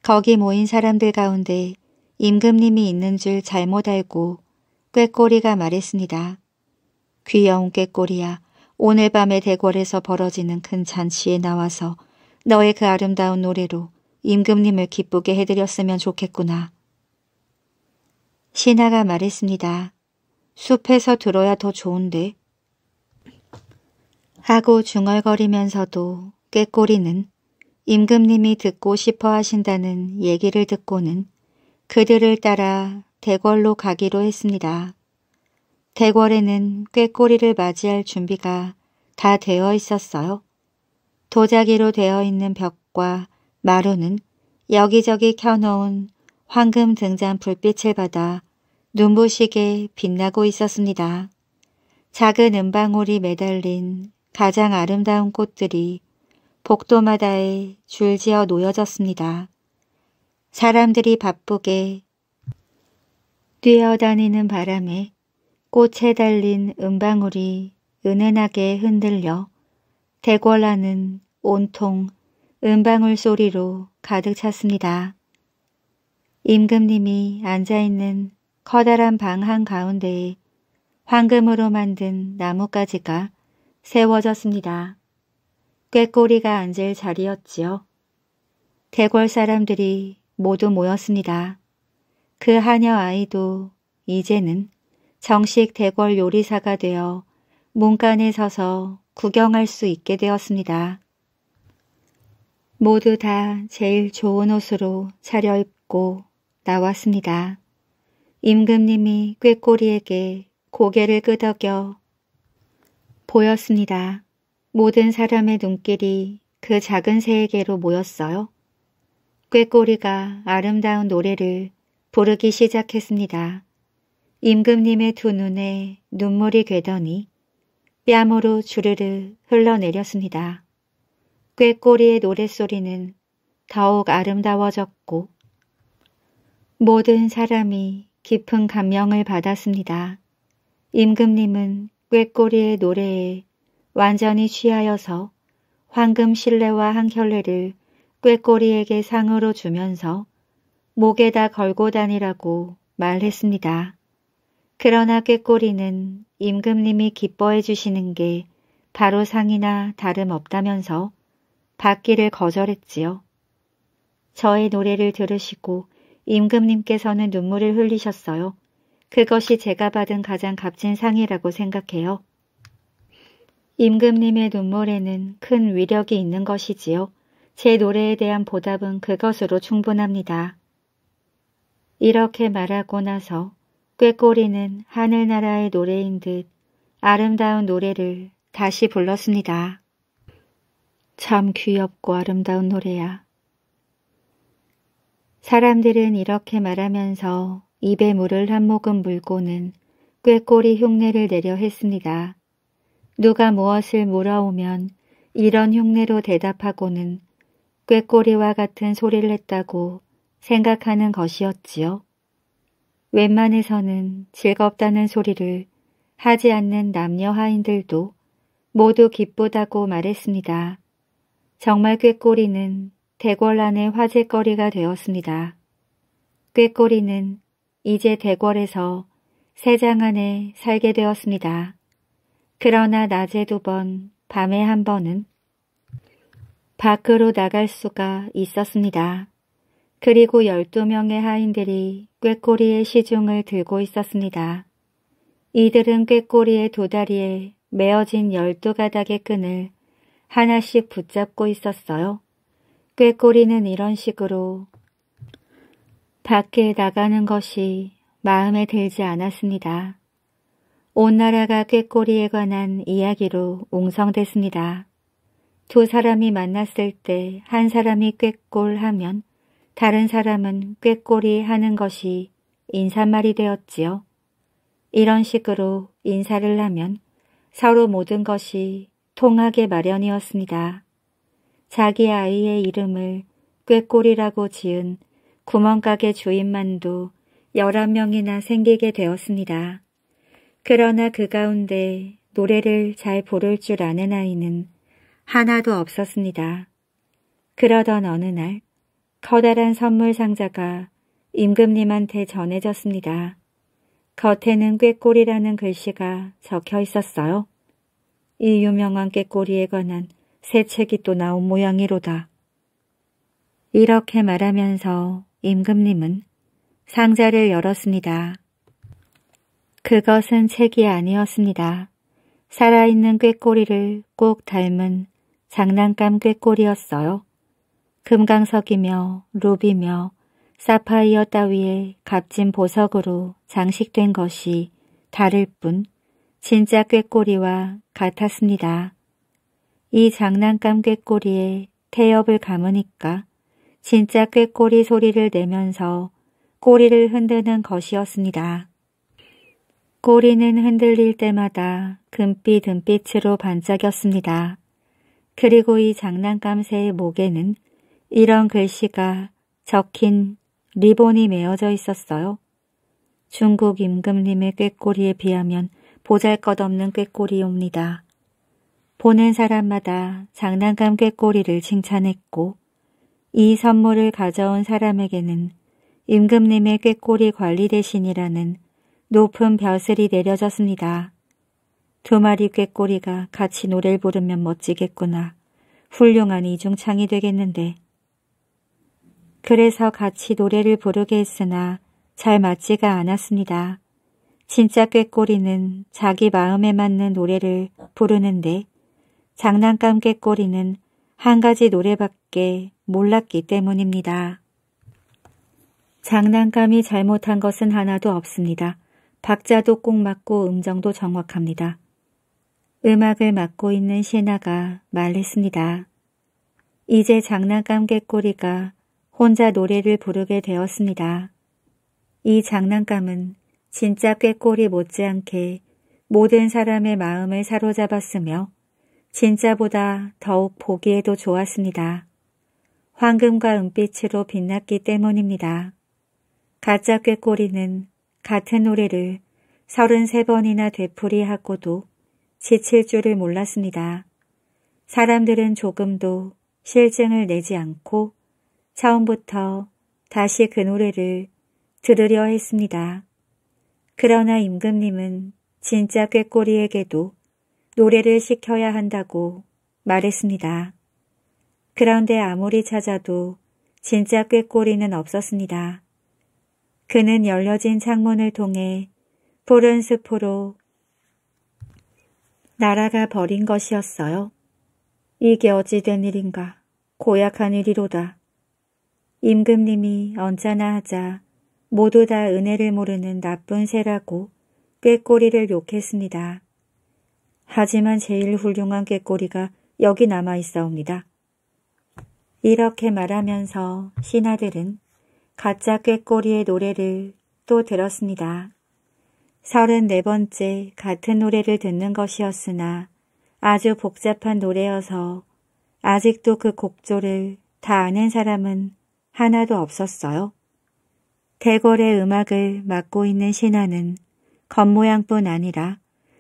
거기 모인 사람들 가운데 임금님이 있는 줄 잘못 알고 꾀꼬리가 말했습니다. 귀여운 꾀꼬리야 오늘 밤에 대궐에서 벌어지는 큰 잔치에 나와서 너의 그 아름다운 노래로 임금님을 기쁘게 해드렸으면 좋겠구나. 신하가 말했습니다. 숲에서 들어야 더 좋은데. 하고 중얼거리면서도 꾀꼬리는 임금님이 듣고 싶어 하신다는 얘기를 듣고는 그들을 따라 대궐로 가기로 했습니다. 대궐에는 꾀꼬리를 맞이할 준비가 다 되어 있었어요. 도자기로 되어 있는 벽과 마루는 여기저기 켜놓은 황금 등장 불빛을 받아 눈부시게 빛나고 있었습니다. 작은 은방울이 매달린 가장 아름다운 꽃들이 복도마다에 줄지어 놓여졌습니다. 사람들이 바쁘게 뛰어다니는 바람에 꽃에 달린 은방울이 은은하게 흔들려 대궐라는 온통 은방울 소리로 가득 찼습니다. 임금님이 앉아있는 커다란 방 한가운데에 황금으로 만든 나뭇가지가 세워졌습니다. 꾀꼬리가 앉을 자리였지요. 대궐 사람들이 모두 모였습니다. 그 하녀 아이도 이제는 정식 대궐 요리사가 되어 문간에 서서 구경할 수 있게 되었습니다. 모두 다 제일 좋은 옷으로 차려입고 나왔습니다. 임금님이 꾀꼬리에게 고개를 끄덕여 보였습니다. 모든 사람의 눈길이 그 작은 새에게로 모였어요. 꾀꼬리가 아름다운 노래를 부르기 시작했습니다. 임금님의 두 눈에 눈물이 괴더니 뺨으로 주르르 흘러내렸습니다. 꾀꼬리의 노랫소리는 더욱 아름다워졌고 모든 사람이 깊은 감명을 받았습니다. 임금님은 꾀꼬리의 노래에 완전히 취하여서 황금 실내와 한 켤레를 꾀꼬리에게 상으로 주면서 목에다 걸고 다니라고 말했습니다. 그러나 꾀꼬리는 임금님이 기뻐해 주시는 게 바로 상이나 다름없다면서 받기를 거절했지요. 저의 노래를 들으시고 임금님께서는 눈물을 흘리셨어요. 그것이 제가 받은 가장 값진 상이라고 생각해요. 임금님의 눈물에는 큰 위력이 있는 것이지요. 제 노래에 대한 보답은 그것으로 충분합니다. 이렇게 말하고 나서 꾀꼬리는 하늘나라의 노래인 듯 아름다운 노래를 다시 불렀습니다. 참 귀엽고 아름다운 노래야. 사람들은 이렇게 말하면서 입에 물을 한 모금 물고는 꾀꼬리 흉내를 내려 했습니다. 누가 무엇을 물어오면 이런 흉내로 대답하고는 꾀꼬리와 같은 소리를 했다고 생각하는 것이었지요. 웬만해서는 즐겁다는 소리를 하지 않는 남녀 하인들도 모두 기쁘다고 말했습니다. 정말 꾀꼬리는 대궐란의 화제거리가 되었습니다. 꾀꼬리는 이제 대궐에서 세 장 안에 살게 되었습니다. 그러나 낮에 두 번, 밤에 한 번은 밖으로 나갈 수가 있었습니다. 그리고 열두 명의 하인들이 꾀꼬리의 시중을 들고 있었습니다. 이들은 꾀꼬리의 도 다리에 메어진 열두 가닥의 끈을 하나씩 붙잡고 있었어요. 꾀꼬리는 이런 식으로 밖에 나가는 것이 마음에 들지 않았습니다. 온 나라가 꾀꼬리에 관한 이야기로 웅성댔습니다. 두 사람이 만났을 때 한 사람이 꾀꼴하면 다른 사람은 꾀꼬리 하는 것이 인사말이 되었지요. 이런 식으로 인사를 하면 서로 모든 것이 통하게 마련이었습니다. 자기 아이의 이름을 꾀꼬리라고 지은 구멍가게 주인만도 열한 명이나 생기게 되었습니다. 그러나 그 가운데 노래를 잘 부를 줄 아는 아이는 하나도 없었습니다. 그러던 어느 날 커다란 선물 상자가 임금님한테 전해졌습니다. 겉에는 꾀꼬리라는 글씨가 적혀 있었어요. 이 유명한 꾀꼬리에 관한 새 책이 또 나온 모양이로다. 이렇게 말하면서 임금님은 상자를 열었습니다. 그것은 책이 아니었습니다. 살아있는 꾀꼬리를 꼭 닮은 장난감 꾀꼬리였어요. 금강석이며 루비며 사파이어 따위의 값진 보석으로 장식된 것이 다를 뿐 진짜 꾀꼬리와 같았습니다. 이 장난감 꾀꼬리에 태엽을 감으니까 진짜 꾀꼬리 소리를 내면서 꼬리를 흔드는 것이었습니다. 꼬리는 흔들릴 때마다 금빛 은빛으로 반짝였습니다. 그리고 이 장난감 새의 목에는 이런 글씨가 적힌 리본이 메어져 있었어요. 중국 임금님의 꾀꼬리에 비하면 보잘것없는 꾀꼬리옵니다. 보는 사람마다 장난감 꾀꼬리를 칭찬했고 이 선물을 가져온 사람에게는 임금님의 꾀꼬리 관리 대신이라는 높은 벼슬이 내려졌습니다. 두 마리 꾀꼬리가 같이 노래를 부르면 멋지겠구나. 훌륭한 이중창이 되겠는데 그래서 같이 노래를 부르게 했으나 잘 맞지가 않았습니다. 진짜 꾀꼬리는 자기 마음에 맞는 노래를 부르는데 장난감 꾀꼬리는 한 가지 노래밖에 몰랐기 때문입니다. 장난감이 잘못한 것은 하나도 없습니다. 박자도 꼭 맞고 음정도 정확합니다. 음악을 맡고 있는 시나가 말했습니다. 이제 장난감 개꼬리가 혼자 노래를 부르게 되었습니다. 이 장난감은 진짜 꾀꼬리 못지않게 모든 사람의 마음을 사로잡았으며 진짜보다 더욱 보기에도 좋았습니다. 황금과 은빛으로 빛났기 때문입니다. 가짜 꾀꼬리는 같은 노래를 33번이나 되풀이하고도 지칠 줄을 몰랐습니다. 사람들은 조금도 실증을 내지 않고 처음부터 다시 그 노래를 들으려 했습니다. 그러나 임금님은 진짜 꾀꼬리에게도 노래를 시켜야 한다고 말했습니다. 그런데 아무리 찾아도 진짜 꾀꼬리는 없었습니다. 그는 열려진 창문을 통해 푸른 숲으로 날아가 버린 것이었어요. 이게 어찌된 일인가 고약한 일이로다. 임금님이 언짢아 하자 모두 다 은혜를 모르는 나쁜 새라고 꾀꼬리를 욕했습니다. 하지만 제일 훌륭한 꾀꼬리가 여기 남아있사옵니다. 이렇게 말하면서 신하들은 가짜 꾀꼬리의 노래를 또 들었습니다. 34번째 같은 노래를 듣는 것이었으나 아주 복잡한 노래여서 아직도 그 곡조를 다 아는 사람은 하나도 없었어요. 대궐의 음악을 맡고 있는 신하는 겉모양뿐 아니라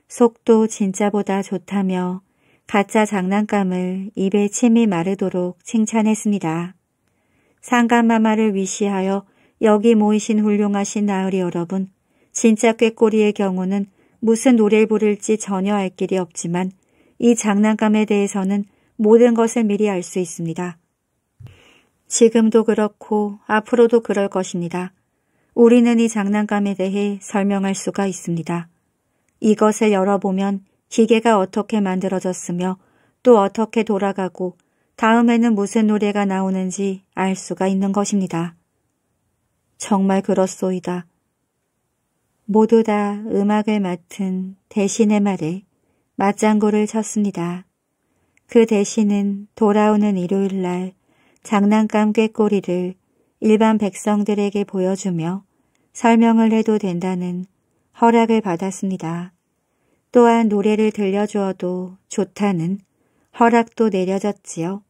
속도 진짜보다 좋다며 가짜 장난감을 입에 침이 마르도록 칭찬했습니다. 상감마마를 위시하여 여기 모이신 훌륭하신 나으리 여러분, 진짜 꾀꼬리의 경우는 무슨 노래를 부를지 전혀 알 길이 없지만 이 장난감에 대해서는 모든 것을 미리 알 수 있습니다. 지금도 그렇고 앞으로도 그럴 것입니다. 우리는 이 장난감에 대해 설명할 수가 있습니다. 이것을 열어보면 기계가 어떻게 만들어졌으며 또 어떻게 돌아가고 다음에는 무슨 노래가 나오는지 알 수가 있는 것입니다. 정말 그렇소이다. 모두 다 음악을 맡은 대신의 말에 맞장구를 쳤습니다. 그 대신은 돌아오는 일요일 날 장난감 꾀꼬리를 일반 백성들에게 보여주며 설명을 해도 된다는 허락을 받았습니다. 또한 노래를 들려주어도 좋다는 허락도 내려졌지요.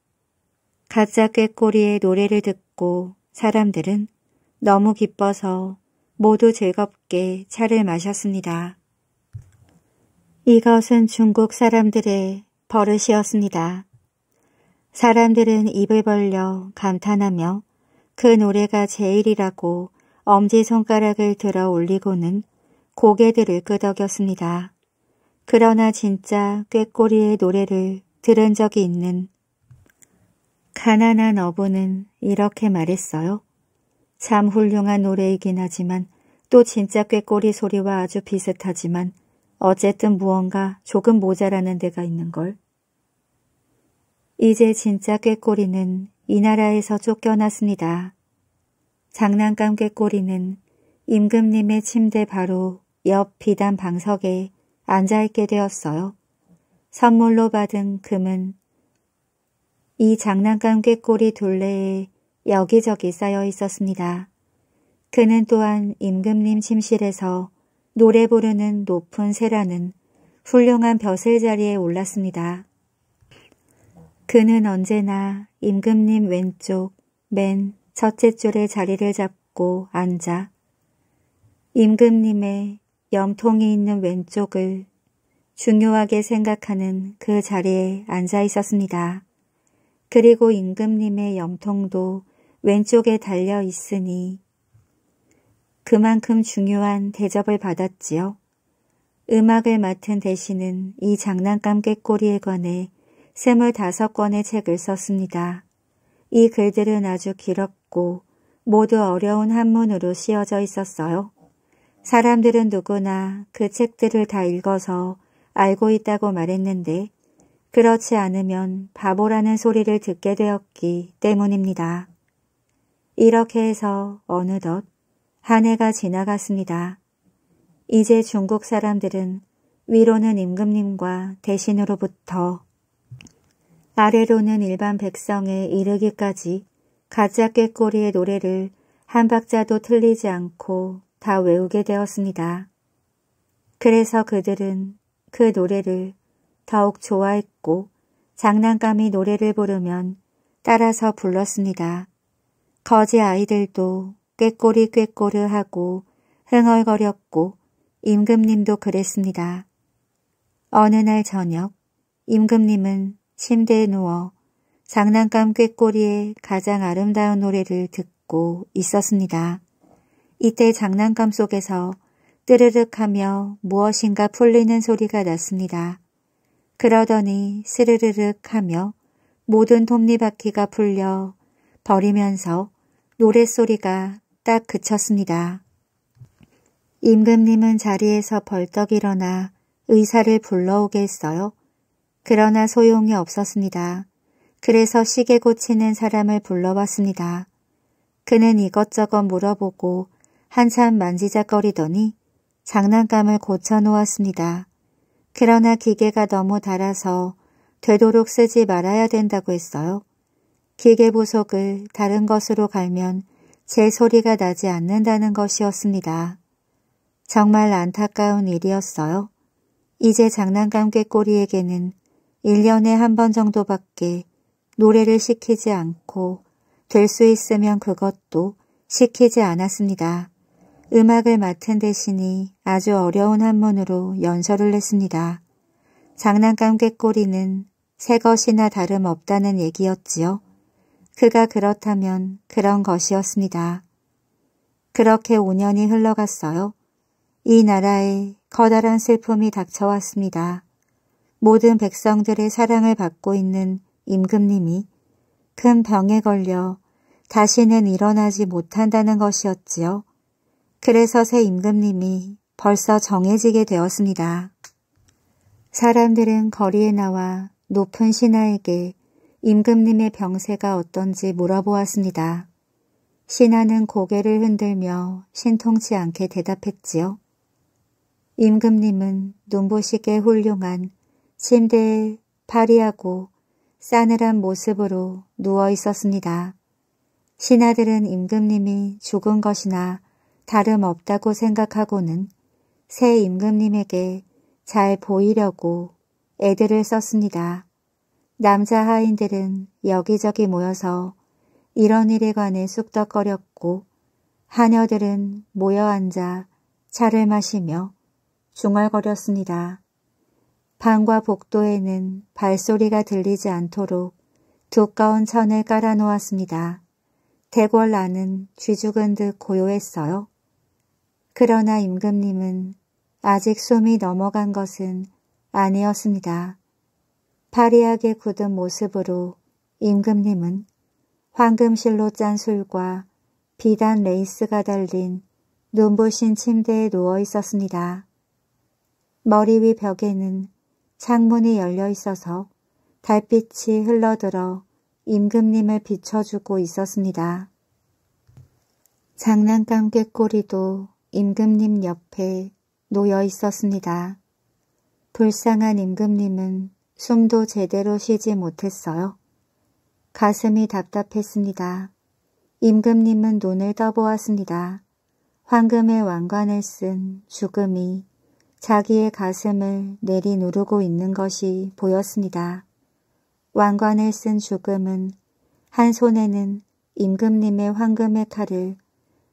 가짜 꾀꼬리의 노래를 듣고 사람들은 너무 기뻐서 모두 즐겁게 차를 마셨습니다. 이것은 중국 사람들의 버릇이었습니다. 사람들은 입을 벌려 감탄하며 그 노래가 제일이라고 엄지손가락을 들어 올리고는 고개들을 끄덕였습니다. 그러나 진짜 꾀꼬리의 노래를 들은 적이 있는 가난한 어부는 이렇게 말했어요. 참 훌륭한 노래이긴 하지만 또 진짜 꾀꼬리 소리와 아주 비슷하지만 어쨌든 무언가 조금 모자라는 데가 있는걸. 이제 진짜 꾀꼬리는 이 나라에서 쫓겨났습니다. 장난감 꾀꼬리는 임금님의 침대 바로 옆 비단 방석에 앉아있게 되었어요. 선물로 받은 금은 이 장난감 꾀꼬리 둘레에 여기저기 쌓여 있었습니다. 그는 또한 임금님 침실에서 노래 부르는 높은 세라는 훌륭한 벼슬 자리에 올랐습니다. 그는 언제나 임금님 왼쪽 맨 첫째 줄에 자리를 잡고 앉아 임금님의 염통이 있는 왼쪽을 중요하게 생각하는 그 자리에 앉아 있었습니다. 그리고 임금님의 염통도 왼쪽에 달려 있으니 그만큼 중요한 대접을 받았지요. 음악을 맡은 대신은 이 장난감 꾀꼬리에 관해 스5 권의 책을 썼습니다. 이 글들은 아주 길었고 모두 어려운 한문으로 씌어져 있었어요. 사람들은 누구나 그 책들을 다 읽어서 알고 있다고 말했는데 그렇지 않으면 바보라는 소리를 듣게 되었기 때문입니다. 이렇게 해서 어느덧 한 해가 지나갔습니다. 이제 중국 사람들은 위로는 임금님과 대신으로부터 아래로는 일반 백성에 이르기까지 가짜 꾀꼬리의 노래를 한 박자도 틀리지 않고 다 외우게 되었습니다. 그래서 그들은 그 노래를 더욱 좋아했고 장난감이 노래를 부르면 따라서 불렀습니다. 거지 아이들도 꾀꼬리 꾀꼬르 하고 흥얼거렸고 임금님도 그랬습니다. 어느 날 저녁 임금님은 침대에 누워 장난감 꾀꼬리의 가장 아름다운 노래를 듣고 있었습니다. 이때 장난감 속에서 뜨르륵 하며 무엇인가 풀리는 소리가 났습니다. 그러더니 스르르륵 하며 모든 톱니바퀴가 풀려 버리면서 노랫소리가 딱 그쳤습니다. 임금님은 자리에서 벌떡 일어나 의사를 불러오게 했어요. 그러나 소용이 없었습니다. 그래서 시계 고치는 사람을 불러왔습니다. 그는 이것저것 물어보고 한참 만지작거리더니 장난감을 고쳐놓았습니다. 그러나 기계가 너무 달아서 되도록 쓰지 말아야 된다고 했어요. 기계 부속을 다른 것으로 갈면 제 소리가 나지 않는다는 것이었습니다. 정말 안타까운 일이었어요. 이제 장난감 꾀꼬리에게는 1년에 한 번 정도밖에 노래를 시키지 않고 될 수 있으면 그것도 시키지 않았습니다. 음악을 맡은 대신이 아주 어려운 한문으로 연설을 했습니다. 장난감 꾀꼬리는 새 것이나 다름없다는 얘기였지요. 그가 그렇다면 그런 것이었습니다. 그렇게 5년이 흘러갔어요. 이 나라에 커다란 슬픔이 닥쳐왔습니다. 모든 백성들의 사랑을 받고 있는 임금님이 큰 병에 걸려 다시는 일어나지 못한다는 것이었지요. 그래서 새 임금님이 벌써 정해지게 되었습니다. 사람들은 거리에 나와 높은 신하에게 임금님의 병세가 어떤지 물어보았습니다. 신하는 고개를 흔들며 신통치 않게 대답했지요. 임금님은 눈부시게 훌륭한 침대에 파리하고 싸늘한 모습으로 누워 있었습니다. 신하들은 임금님이 죽은 것이나 다름없다고 생각하고는 새 임금님에게 잘 보이려고 애들을 썼습니다. 남자 하인들은 여기저기 모여서 이런 일에 관해 쑥덕거렸고 하녀들은 모여 앉아 차를 마시며 중얼거렸습니다. 방과 복도에는 발소리가 들리지 않도록 두꺼운 천을 깔아놓았습니다. 대궐 나는 쥐죽은 듯 고요했어요. 그러나 임금님은 아직 숨이 넘어간 것은 아니었습니다. 파리하게 굳은 모습으로 임금님은 황금실로 짠 술과 비단 레이스가 달린 눈부신 침대에 누워 있었습니다. 머리 위 벽에는 창문이 열려 있어서 달빛이 흘러들어 임금님을 비춰주고 있었습니다. 장난감 꾀꼬리도 임금님 옆에 놓여 있었습니다. 불쌍한 임금님은 숨도 제대로 쉬지 못했어요. 가슴이 답답했습니다. 임금님은 눈을 떠보았습니다. 황금의 왕관을 쓴 죽음이 자기의 가슴을 내리누르고 있는 것이 보였습니다. 왕관을 쓴 죽음은 한 손에는 임금님의 황금의 칼을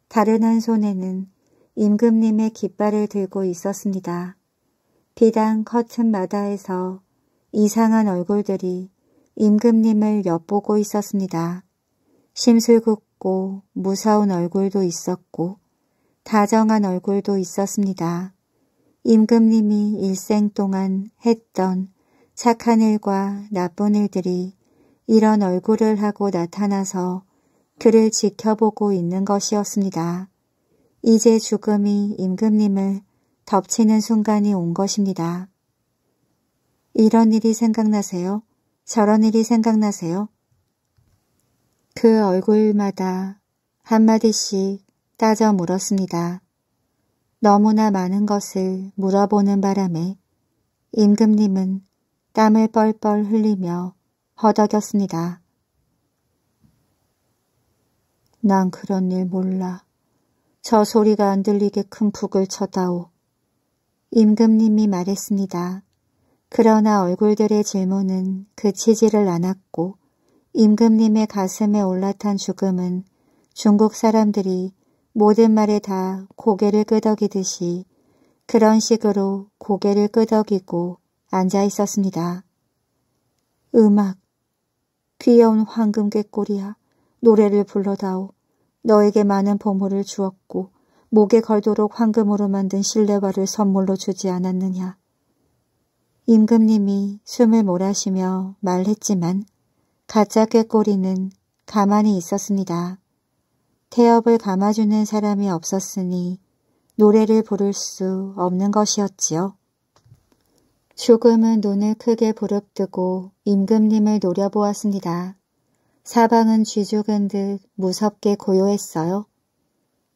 다른 한 손에는 임금님의 깃발을 들고 있었습니다. 비단 커튼 마다에서 이상한 얼굴들이 임금님을 엿보고 있었습니다. 심술궂고 무서운 얼굴도 있었고 다정한 얼굴도 있었습니다. 임금님이 일생 동안 했던 착한 일과 나쁜 일들이 이런 얼굴을 하고 나타나서 그를 지켜보고 있는 것이었습니다. 이제 죽음이 임금님을 덮치는 순간이 온 것입니다. 이런 일이 생각나세요? 저런 일이 생각나세요? 그 얼굴마다 한마디씩 따져 물었습니다. 너무나 많은 것을 물어보는 바람에 임금님은 땀을 뻘뻘 흘리며 허덕였습니다. 난 그런 일 몰라. 저 소리가 안 들리게 큰 북을 쳐다오. 임금님이 말했습니다. 그러나 얼굴들의 질문은 그치지를 않았고 임금님의 가슴에 올라탄 죽음은 중국 사람들이 모든 말에 다 고개를 끄덕이듯이 그런 식으로 고개를 끄덕이고 앉아 있었습니다. 음악 귀여운 황금 꾀꼬리야 노래를 불러다오 너에게 많은 보물을 주었고 목에 걸도록 황금으로 만든 실내화를 선물로 주지 않았느냐. 임금님이 숨을 몰아쉬며 말했지만 가짜 꾀꼬리는 가만히 있었습니다. 태엽을 감아주는 사람이 없었으니 노래를 부를 수 없는 것이었지요. 조금은 눈을 크게 부릅뜨고 임금님을 노려보았습니다. 사방은 쥐죽은 듯 무섭게 고요했어요.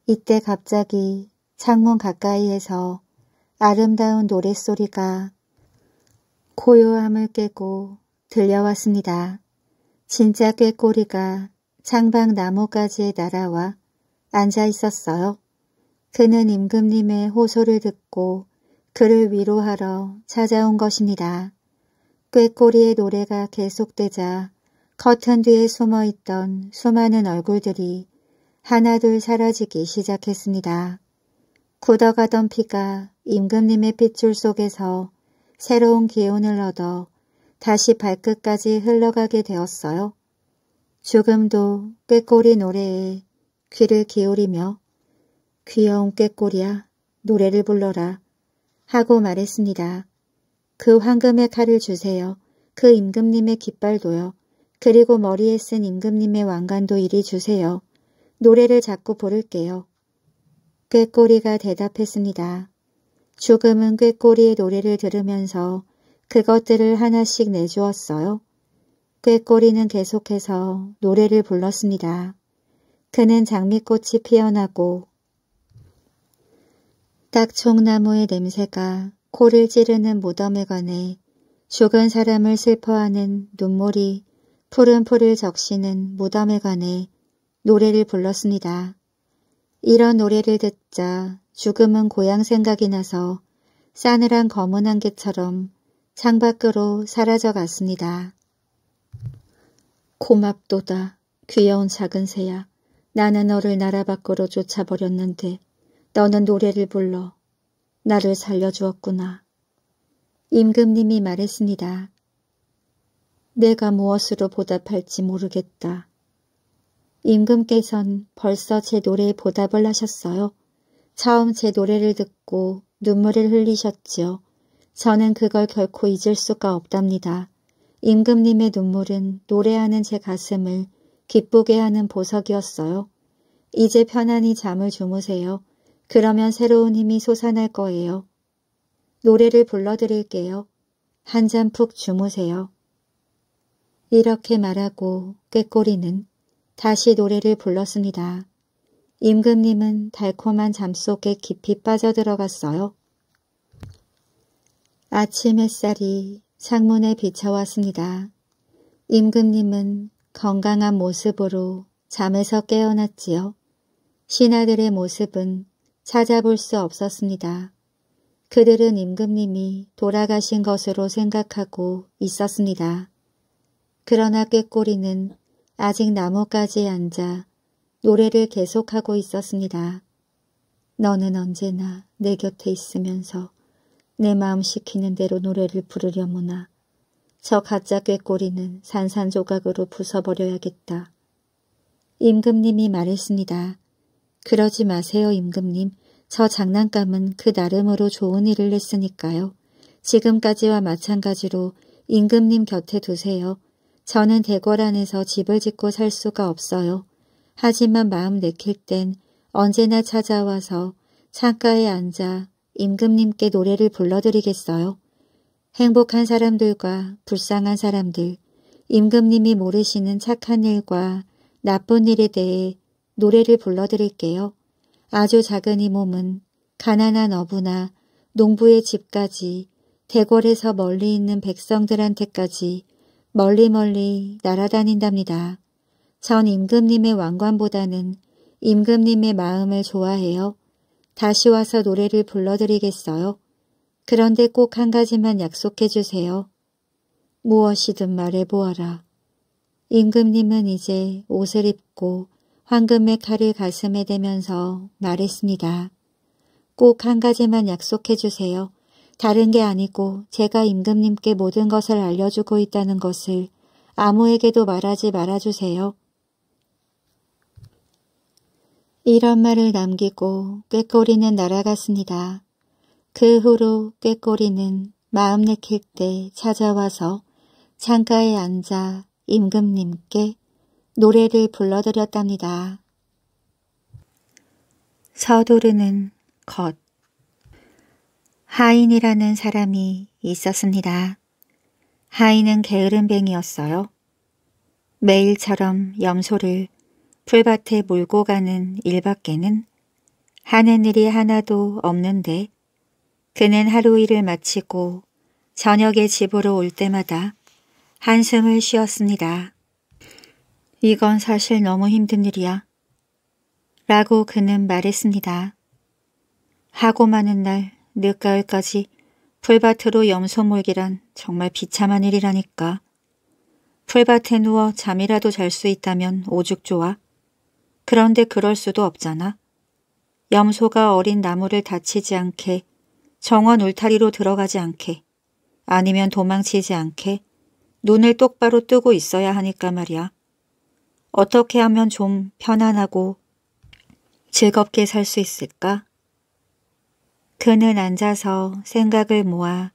이때 갑자기 창문 가까이에서 아름다운 노랫소리가 고요함을 깨고 들려왔습니다. 진짜 꾀꼬리가 창방 나뭇가지에 날아와 앉아 있었어요. 그는 임금님의 호소를 듣고 그를 위로하러 찾아온 것입니다. 꾀꼬리의 노래가 계속되자 커튼 뒤에 숨어있던 수많은 얼굴들이 하나둘 사라지기 시작했습니다. 굳어가던 피가 임금님의 핏줄 속에서 새로운 기운을 얻어 다시 발끝까지 흘러가게 되었어요. 조금도 꾀꼬리 노래에 귀를 기울이며 귀여운 꾀꼬리야 노래를 불러라 하고 말했습니다. 그 황금의 칼을 주세요. 그 임금님의 깃발도요. 그리고 머리에 쓴 임금님의 왕관도 이리 주세요. 노래를 자꾸 부를게요. 꾀꼬리가 대답했습니다. 죽음은 꾀꼬리의 노래를 들으면서 그것들을 하나씩 내주었어요. 그 꼬리는 계속해서 노래를 불렀습니다. 그는 장미꽃이 피어나고 딱총나무의 냄새가 코를 찌르는 무덤에 관해 죽은 사람을 슬퍼하는 눈물이 푸른 풀을 적시는 무덤에 관해 노래를 불렀습니다. 이런 노래를 듣자 죽음은 고향 생각이 나서 싸늘한 검은 안개처럼 창밖으로 사라져 갔습니다. 고맙도다. 귀여운 작은 새야. 나는 너를 나라 밖으로 쫓아버렸는데 너는 노래를 불러 나를 살려주었구나. 임금님이 말했습니다. 내가 무엇으로 보답할지 모르겠다. 임금께선 벌써 제 노래에 보답을 하셨어요. 처음 제 노래를 듣고 눈물을 흘리셨지요. 저는 그걸 결코 잊을 수가 없답니다. 임금님의 눈물은 노래하는 제 가슴을 기쁘게 하는 보석이었어요. 이제 편안히 잠을 주무세요. 그러면 새로운 힘이 솟아날 거예요. 노래를 불러드릴게요. 한 잔 푹 주무세요. 이렇게 말하고 꾀꼬리는 다시 노래를 불렀습니다. 임금님은 달콤한 잠 속에 깊이 빠져들어갔어요. 아침 햇살이 창문에 비쳐왔습니다. 임금님은 건강한 모습으로 잠에서 깨어났지요. 신하들의 모습은 찾아볼 수 없었습니다. 그들은 임금님이 돌아가신 것으로 생각하고 있었습니다. 그러나 꾀꼬리는 아직 나뭇가지에 앉아 노래를 계속하고 있었습니다. 너는 언제나 내 곁에 있으면서 내 마음 시키는 대로 노래를 부르려무나 저 가짜 꾀꼬리는 산산조각으로 부숴버려야겠다. 임금님이 말했습니다. 그러지 마세요 임금님. 저 장난감은 그 나름으로 좋은 일을 했으니까요. 지금까지와 마찬가지로 임금님 곁에 두세요. 저는 대궐 안에서 집을 짓고 살 수가 없어요. 하지만 마음 내킬 땐 언제나 찾아와서 창가에 앉아 임금님께 노래를 불러드리겠어요. 행복한 사람들과 불쌍한 사람들, 임금님이 모르시는 착한 일과 나쁜 일에 대해 노래를 불러드릴게요. 아주 작은 이 몸은 가난한 어부나 농부의 집까지 대궐에서 멀리 있는 백성들한테까지 멀리 멀리 날아다닌답니다. 전 임금님의 왕관보다는 임금님의 마음을 좋아해요. 다시 와서 노래를 불러드리겠어요. 그런데 꼭 한 가지만 약속해 주세요. 무엇이든 말해보아라. 임금님은 이제 옷을 입고 황금의 칼을 가슴에 대면서 말했습니다. 꼭 한 가지만 약속해 주세요. 다른 게 아니고 제가 임금님께 모든 것을 알려주고 있다는 것을 아무에게도 말하지 말아주세요. 이런 말을 남기고 꾀꼬리는 날아갔습니다. 그 후로 꾀꼬리는 마음 내킬 때 찾아와서 창가에 앉아 임금님께 노래를 불러드렸답니다. 서두르는 것 하인이라는 사람이 있었습니다. 하인은 게으름뱅이였어요. 매일처럼 염소를 풀밭에 몰고 가는 일밖에는 하는 일이 하나도 없는데 그는 하루 일을 마치고 저녁에 집으로 올 때마다 한숨을 쉬었습니다. 이건 사실 너무 힘든 일이야. 라고 그는 말했습니다. 하고 마는 날 늦가을까지 풀밭으로 염소 몰기란 정말 비참한 일이라니까. 풀밭에 누워 잠이라도 잘 수 있다면 오죽 좋아. 그런데 그럴 수도 없잖아. 염소가 어린 나무를 다치지 않게, 정원 울타리로 들어가지 않게, 아니면 도망치지 않게 눈을 똑바로 뜨고 있어야 하니까 말이야. 어떻게 하면 좀 편안하고 즐겁게 살 수 있을까? 그는 앉아서 생각을 모아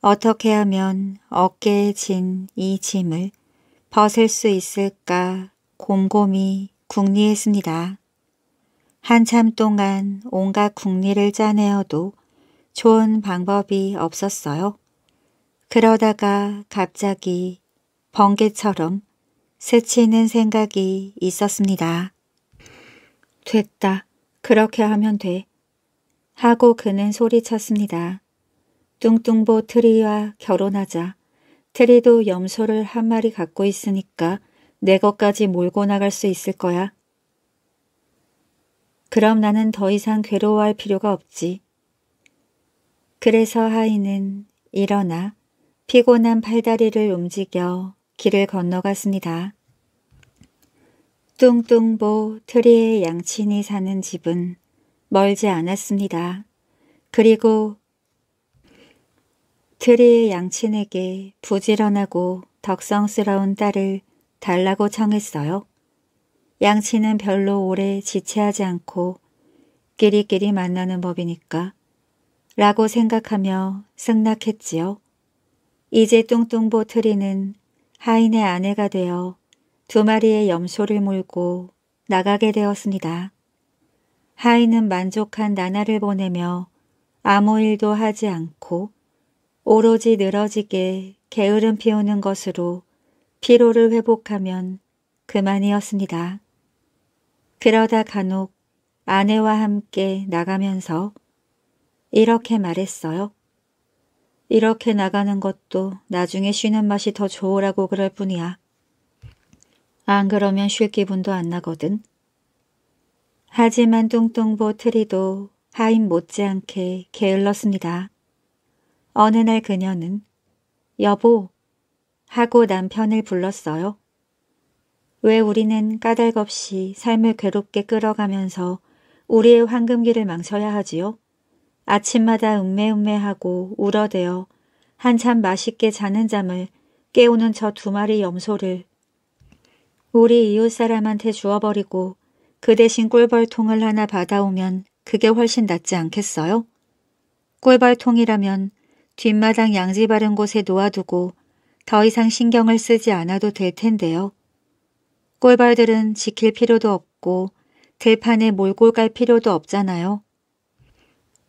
어떻게 하면 어깨에 진 이 짐을 벗을 수 있을까 곰곰이 궁리했습니다. 한참 동안 온갖 궁리를 짜내어도 좋은 방법이 없었어요. 그러다가 갑자기 번개처럼 스치는 생각이 있었습니다. 됐다. 그렇게 하면 돼. 하고 그는 소리쳤습니다. 뚱뚱보 트리와 결혼하자. 트리도 염소를 한 마리 갖고 있으니까 내 것까지 몰고 나갈 수 있을 거야. 그럼 나는 더 이상 괴로워할 필요가 없지. 그래서 하이는 일어나 피곤한 팔다리를 움직여 길을 건너갔습니다. 뚱뚱보 트리의 양친이 사는 집은 멀지 않았습니다. 그리고 트리의 양친에게 부지런하고 덕성스러운 딸을 달라고 청했어요. 양치는 별로 오래 지체하지 않고 끼리끼리 만나는 법이니까 라고 생각하며 승낙했지요. 이제 뚱뚱보 트리는 하인의 아내가 되어 두 마리의 염소를 몰고 나가게 되었습니다. 하인은 만족한 나날을 보내며 아무 일도 하지 않고 오로지 늘어지게 게으름 피우는 것으로 피로를 회복하면 그만이었습니다. 그러다 간혹 아내와 함께 나가면서 이렇게 말했어요. 이렇게 나가는 것도 나중에 쉬는 맛이 더 좋으라고 그럴 뿐이야. 안 그러면 쉴 기분도 안 나거든. 하지만 뚱뚱보 트리도 하인 못지않게 게을렀습니다. 어느 날 그녀는 여보, 하고 남편을 불렀어요. 왜 우리는 까닭없이 삶을 괴롭게 끌어가면서 우리의 황금기를 망쳐야 하지요? 아침마다 음매음매하고 울어대어 한참 맛있게 자는 잠을 깨우는 저 두 마리 염소를 우리 이웃사람한테 주워버리고 그 대신 꿀벌통을 하나 받아오면 그게 훨씬 낫지 않겠어요? 꿀벌통이라면 뒷마당 양지 바른 곳에 놓아두고 더 이상 신경을 쓰지 않아도 될 텐데요. 꼴벌들은 지킬 필요도 없고 들판에 몰골갈 필요도 없잖아요.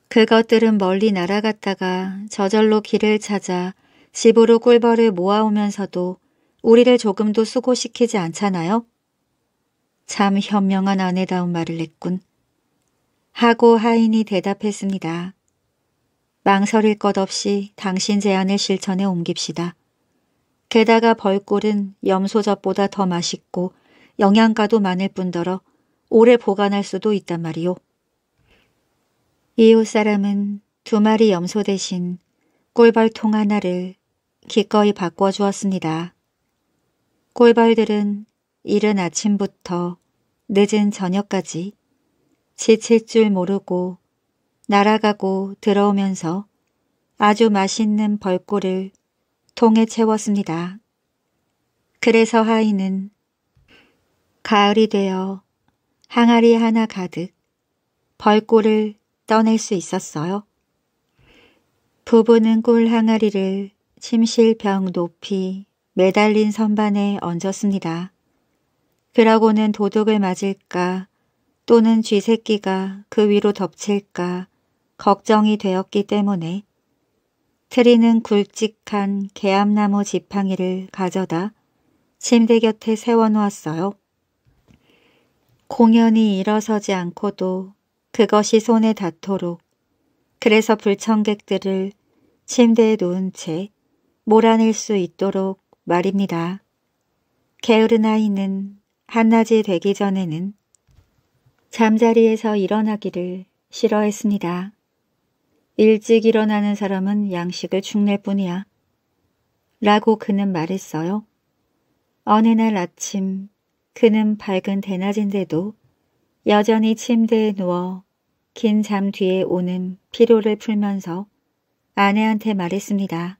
그것들은 멀리 날아갔다가 저절로 길을 찾아 집으로 꿀벌을 모아오면서도 우리를 조금도 수고시키지 않잖아요. 참 현명한 아내다운 말을 했군. 하고 하인이 대답했습니다. 망설일 것 없이 당신 제안을 실천에 옮깁시다. 게다가 벌꿀은 염소젖보다 더 맛있고 영양가도 많을 뿐더러 오래 보관할 수도 있단 말이오. 이웃 사람은 두 마리 염소 대신 꿀벌통 하나를 기꺼이 바꿔주었습니다. 꿀벌들은 이른 아침부터 늦은 저녁까지 지칠 줄 모르고 날아가고 들어오면서 아주 맛있는 벌꿀을 통에 채웠습니다. 그래서 하인은 가을이 되어 항아리 하나 가득 벌꿀을 떠낼 수 있었어요. 부부는 꿀 항아리를 침실병 높이 매달린 선반에 얹었습니다. 그러고는 도둑을 맞을까 또는 쥐새끼가 그 위로 덮칠까 걱정이 되었기 때문에 트리는 굵직한 개암나무 지팡이를 가져다 침대 곁에 세워놓았어요. 공연이 일어서지 않고도 그것이 손에 닿도록 그래서 불청객들을 침대에 놓은 채 몰아낼 수 있도록 말입니다. 게으른 아이는 한낮이 되기 전에는 잠자리에서 일어나기를 싫어했습니다. 일찍 일어나는 사람은 양식을 죽낼 뿐이야. 라고 그는 말했어요. 어느 날 아침 그는 밝은 대낮인데도 여전히 침대에 누워 긴 잠 뒤에 오는 피로를 풀면서 아내한테 말했습니다.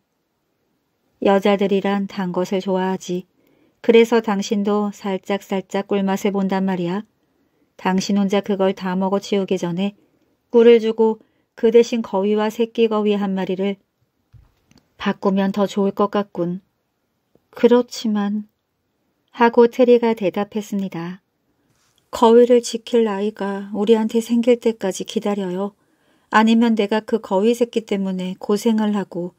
여자들이란 단 것을 좋아하지. 그래서 당신도 살짝살짝 꿀맛을 본단 말이야. 당신 혼자 그걸 다 먹어치우기 전에 꿀을 주고 그 대신 거위와 새끼 거위 한 마리를 바꾸면 더 좋을 것 같군. 그렇지만 하고 트리가 대답했습니다. 거위를 지킬 아이가 우리한테 생길 때까지 기다려요. 아니면 내가 그 거위 새끼 때문에 고생을 하고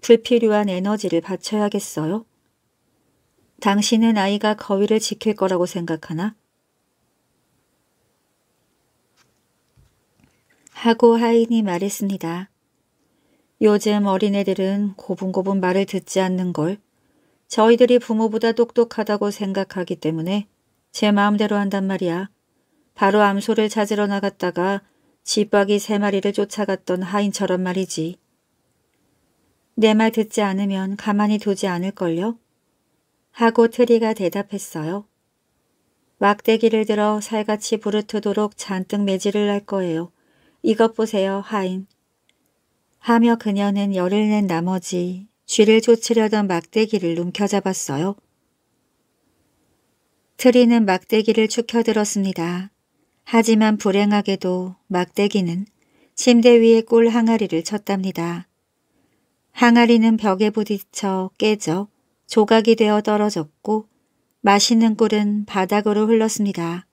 불필요한 에너지를 바쳐야겠어요? 당신은 아이가 거위를 지킬 거라고 생각하나? 하고 하인이 말했습니다. 요즘 어린애들은 고분고분 말을 듣지 않는 걸 저희들이 부모보다 똑똑하다고 생각하기 때문에 제 마음대로 한단 말이야. 바로 암소를 찾으러 나갔다가 집박이세 마리를 쫓아갔던 하인처럼 말이지. 내 말 듣지 않으면 가만히 두지 않을걸요? 하고 트리가 대답했어요. 막대기를 들어 살같이 부르트도록 잔뜩 매질을 할 거예요. 이것 보세요 하인. 하며 그녀는 열을 낸 나머지 쥐를 쫓으려던 막대기를 움켜잡았어요. 트리는 막대기를 축혀들었습니다. 하지만 불행하게도 막대기는 침대 위에 꿀 항아리를 쳤답니다. 항아리는 벽에 부딪혀 깨져 조각이 되어 떨어졌고 맛있는 꿀은 바닥으로 흘렀습니다.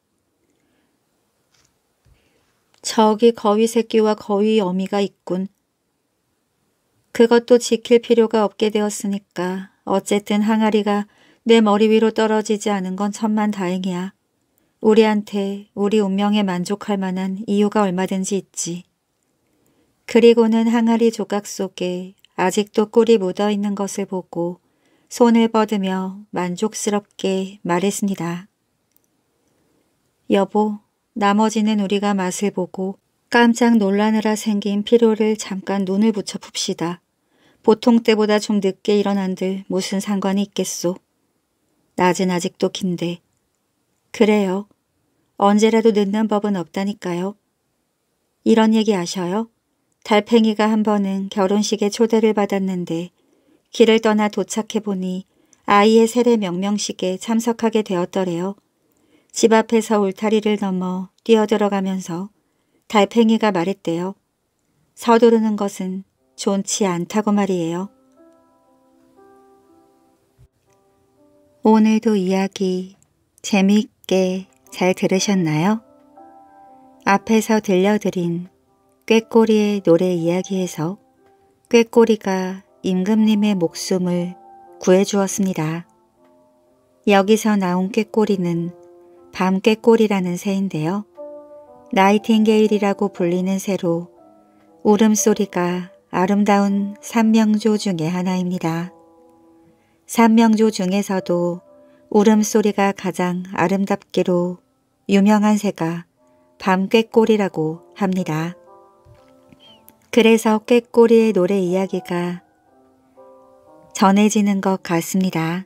저기 거위 새끼와 거위 어미가 있군. 그것도 지킬 필요가 없게 되었으니까 어쨌든 항아리가 내 머리 위로 떨어지지 않은 건 천만 다행이야. 우리한테 우리 운명에 만족할 만한 이유가 얼마든지 있지. 그리고는 항아리 조각 속에 아직도 꿀이 묻어있는 것을 보고 손을 뻗으며 만족스럽게 말했습니다. 여보, 나머지는 우리가 맛을 보고 깜짝 놀라느라 생긴 피로를 잠깐 눈을 붙여 풉시다. 보통 때보다 좀 늦게 일어난들 무슨 상관이 있겠소. 낮은 아직도 긴데. 그래요. 언제라도 늦는 법은 없다니까요. 이런 얘기 아셔요? 달팽이가 한 번은 결혼식에 초대를 받았는데 길을 떠나 도착해보니 아이의 세례 명명식에 참석하게 되었더래요. 집 앞에서 울타리를 넘어 뛰어들어가면서 달팽이가 말했대요. 서두르는 것은 좋지 않다고 말이에요. 오늘도 이야기 재미있게 잘 들으셨나요? 앞에서 들려드린 꾀꼬리의 노래 이야기에서 꾀꼬리가 임금님의 목숨을 구해주었습니다. 여기서 나온 꾀꼬리는 밤깨꼬리라는 새인데요. 나이팅게일이라고 불리는 새로 울음소리가 아름다운 산명조 중의 하나입니다. 산명조 중에서도 울음소리가 가장 아름답기로 유명한 새가 밤꾀꼬리라고 합니다. 그래서 꾀꼬리의 노래 이야기가 전해지는 것 같습니다.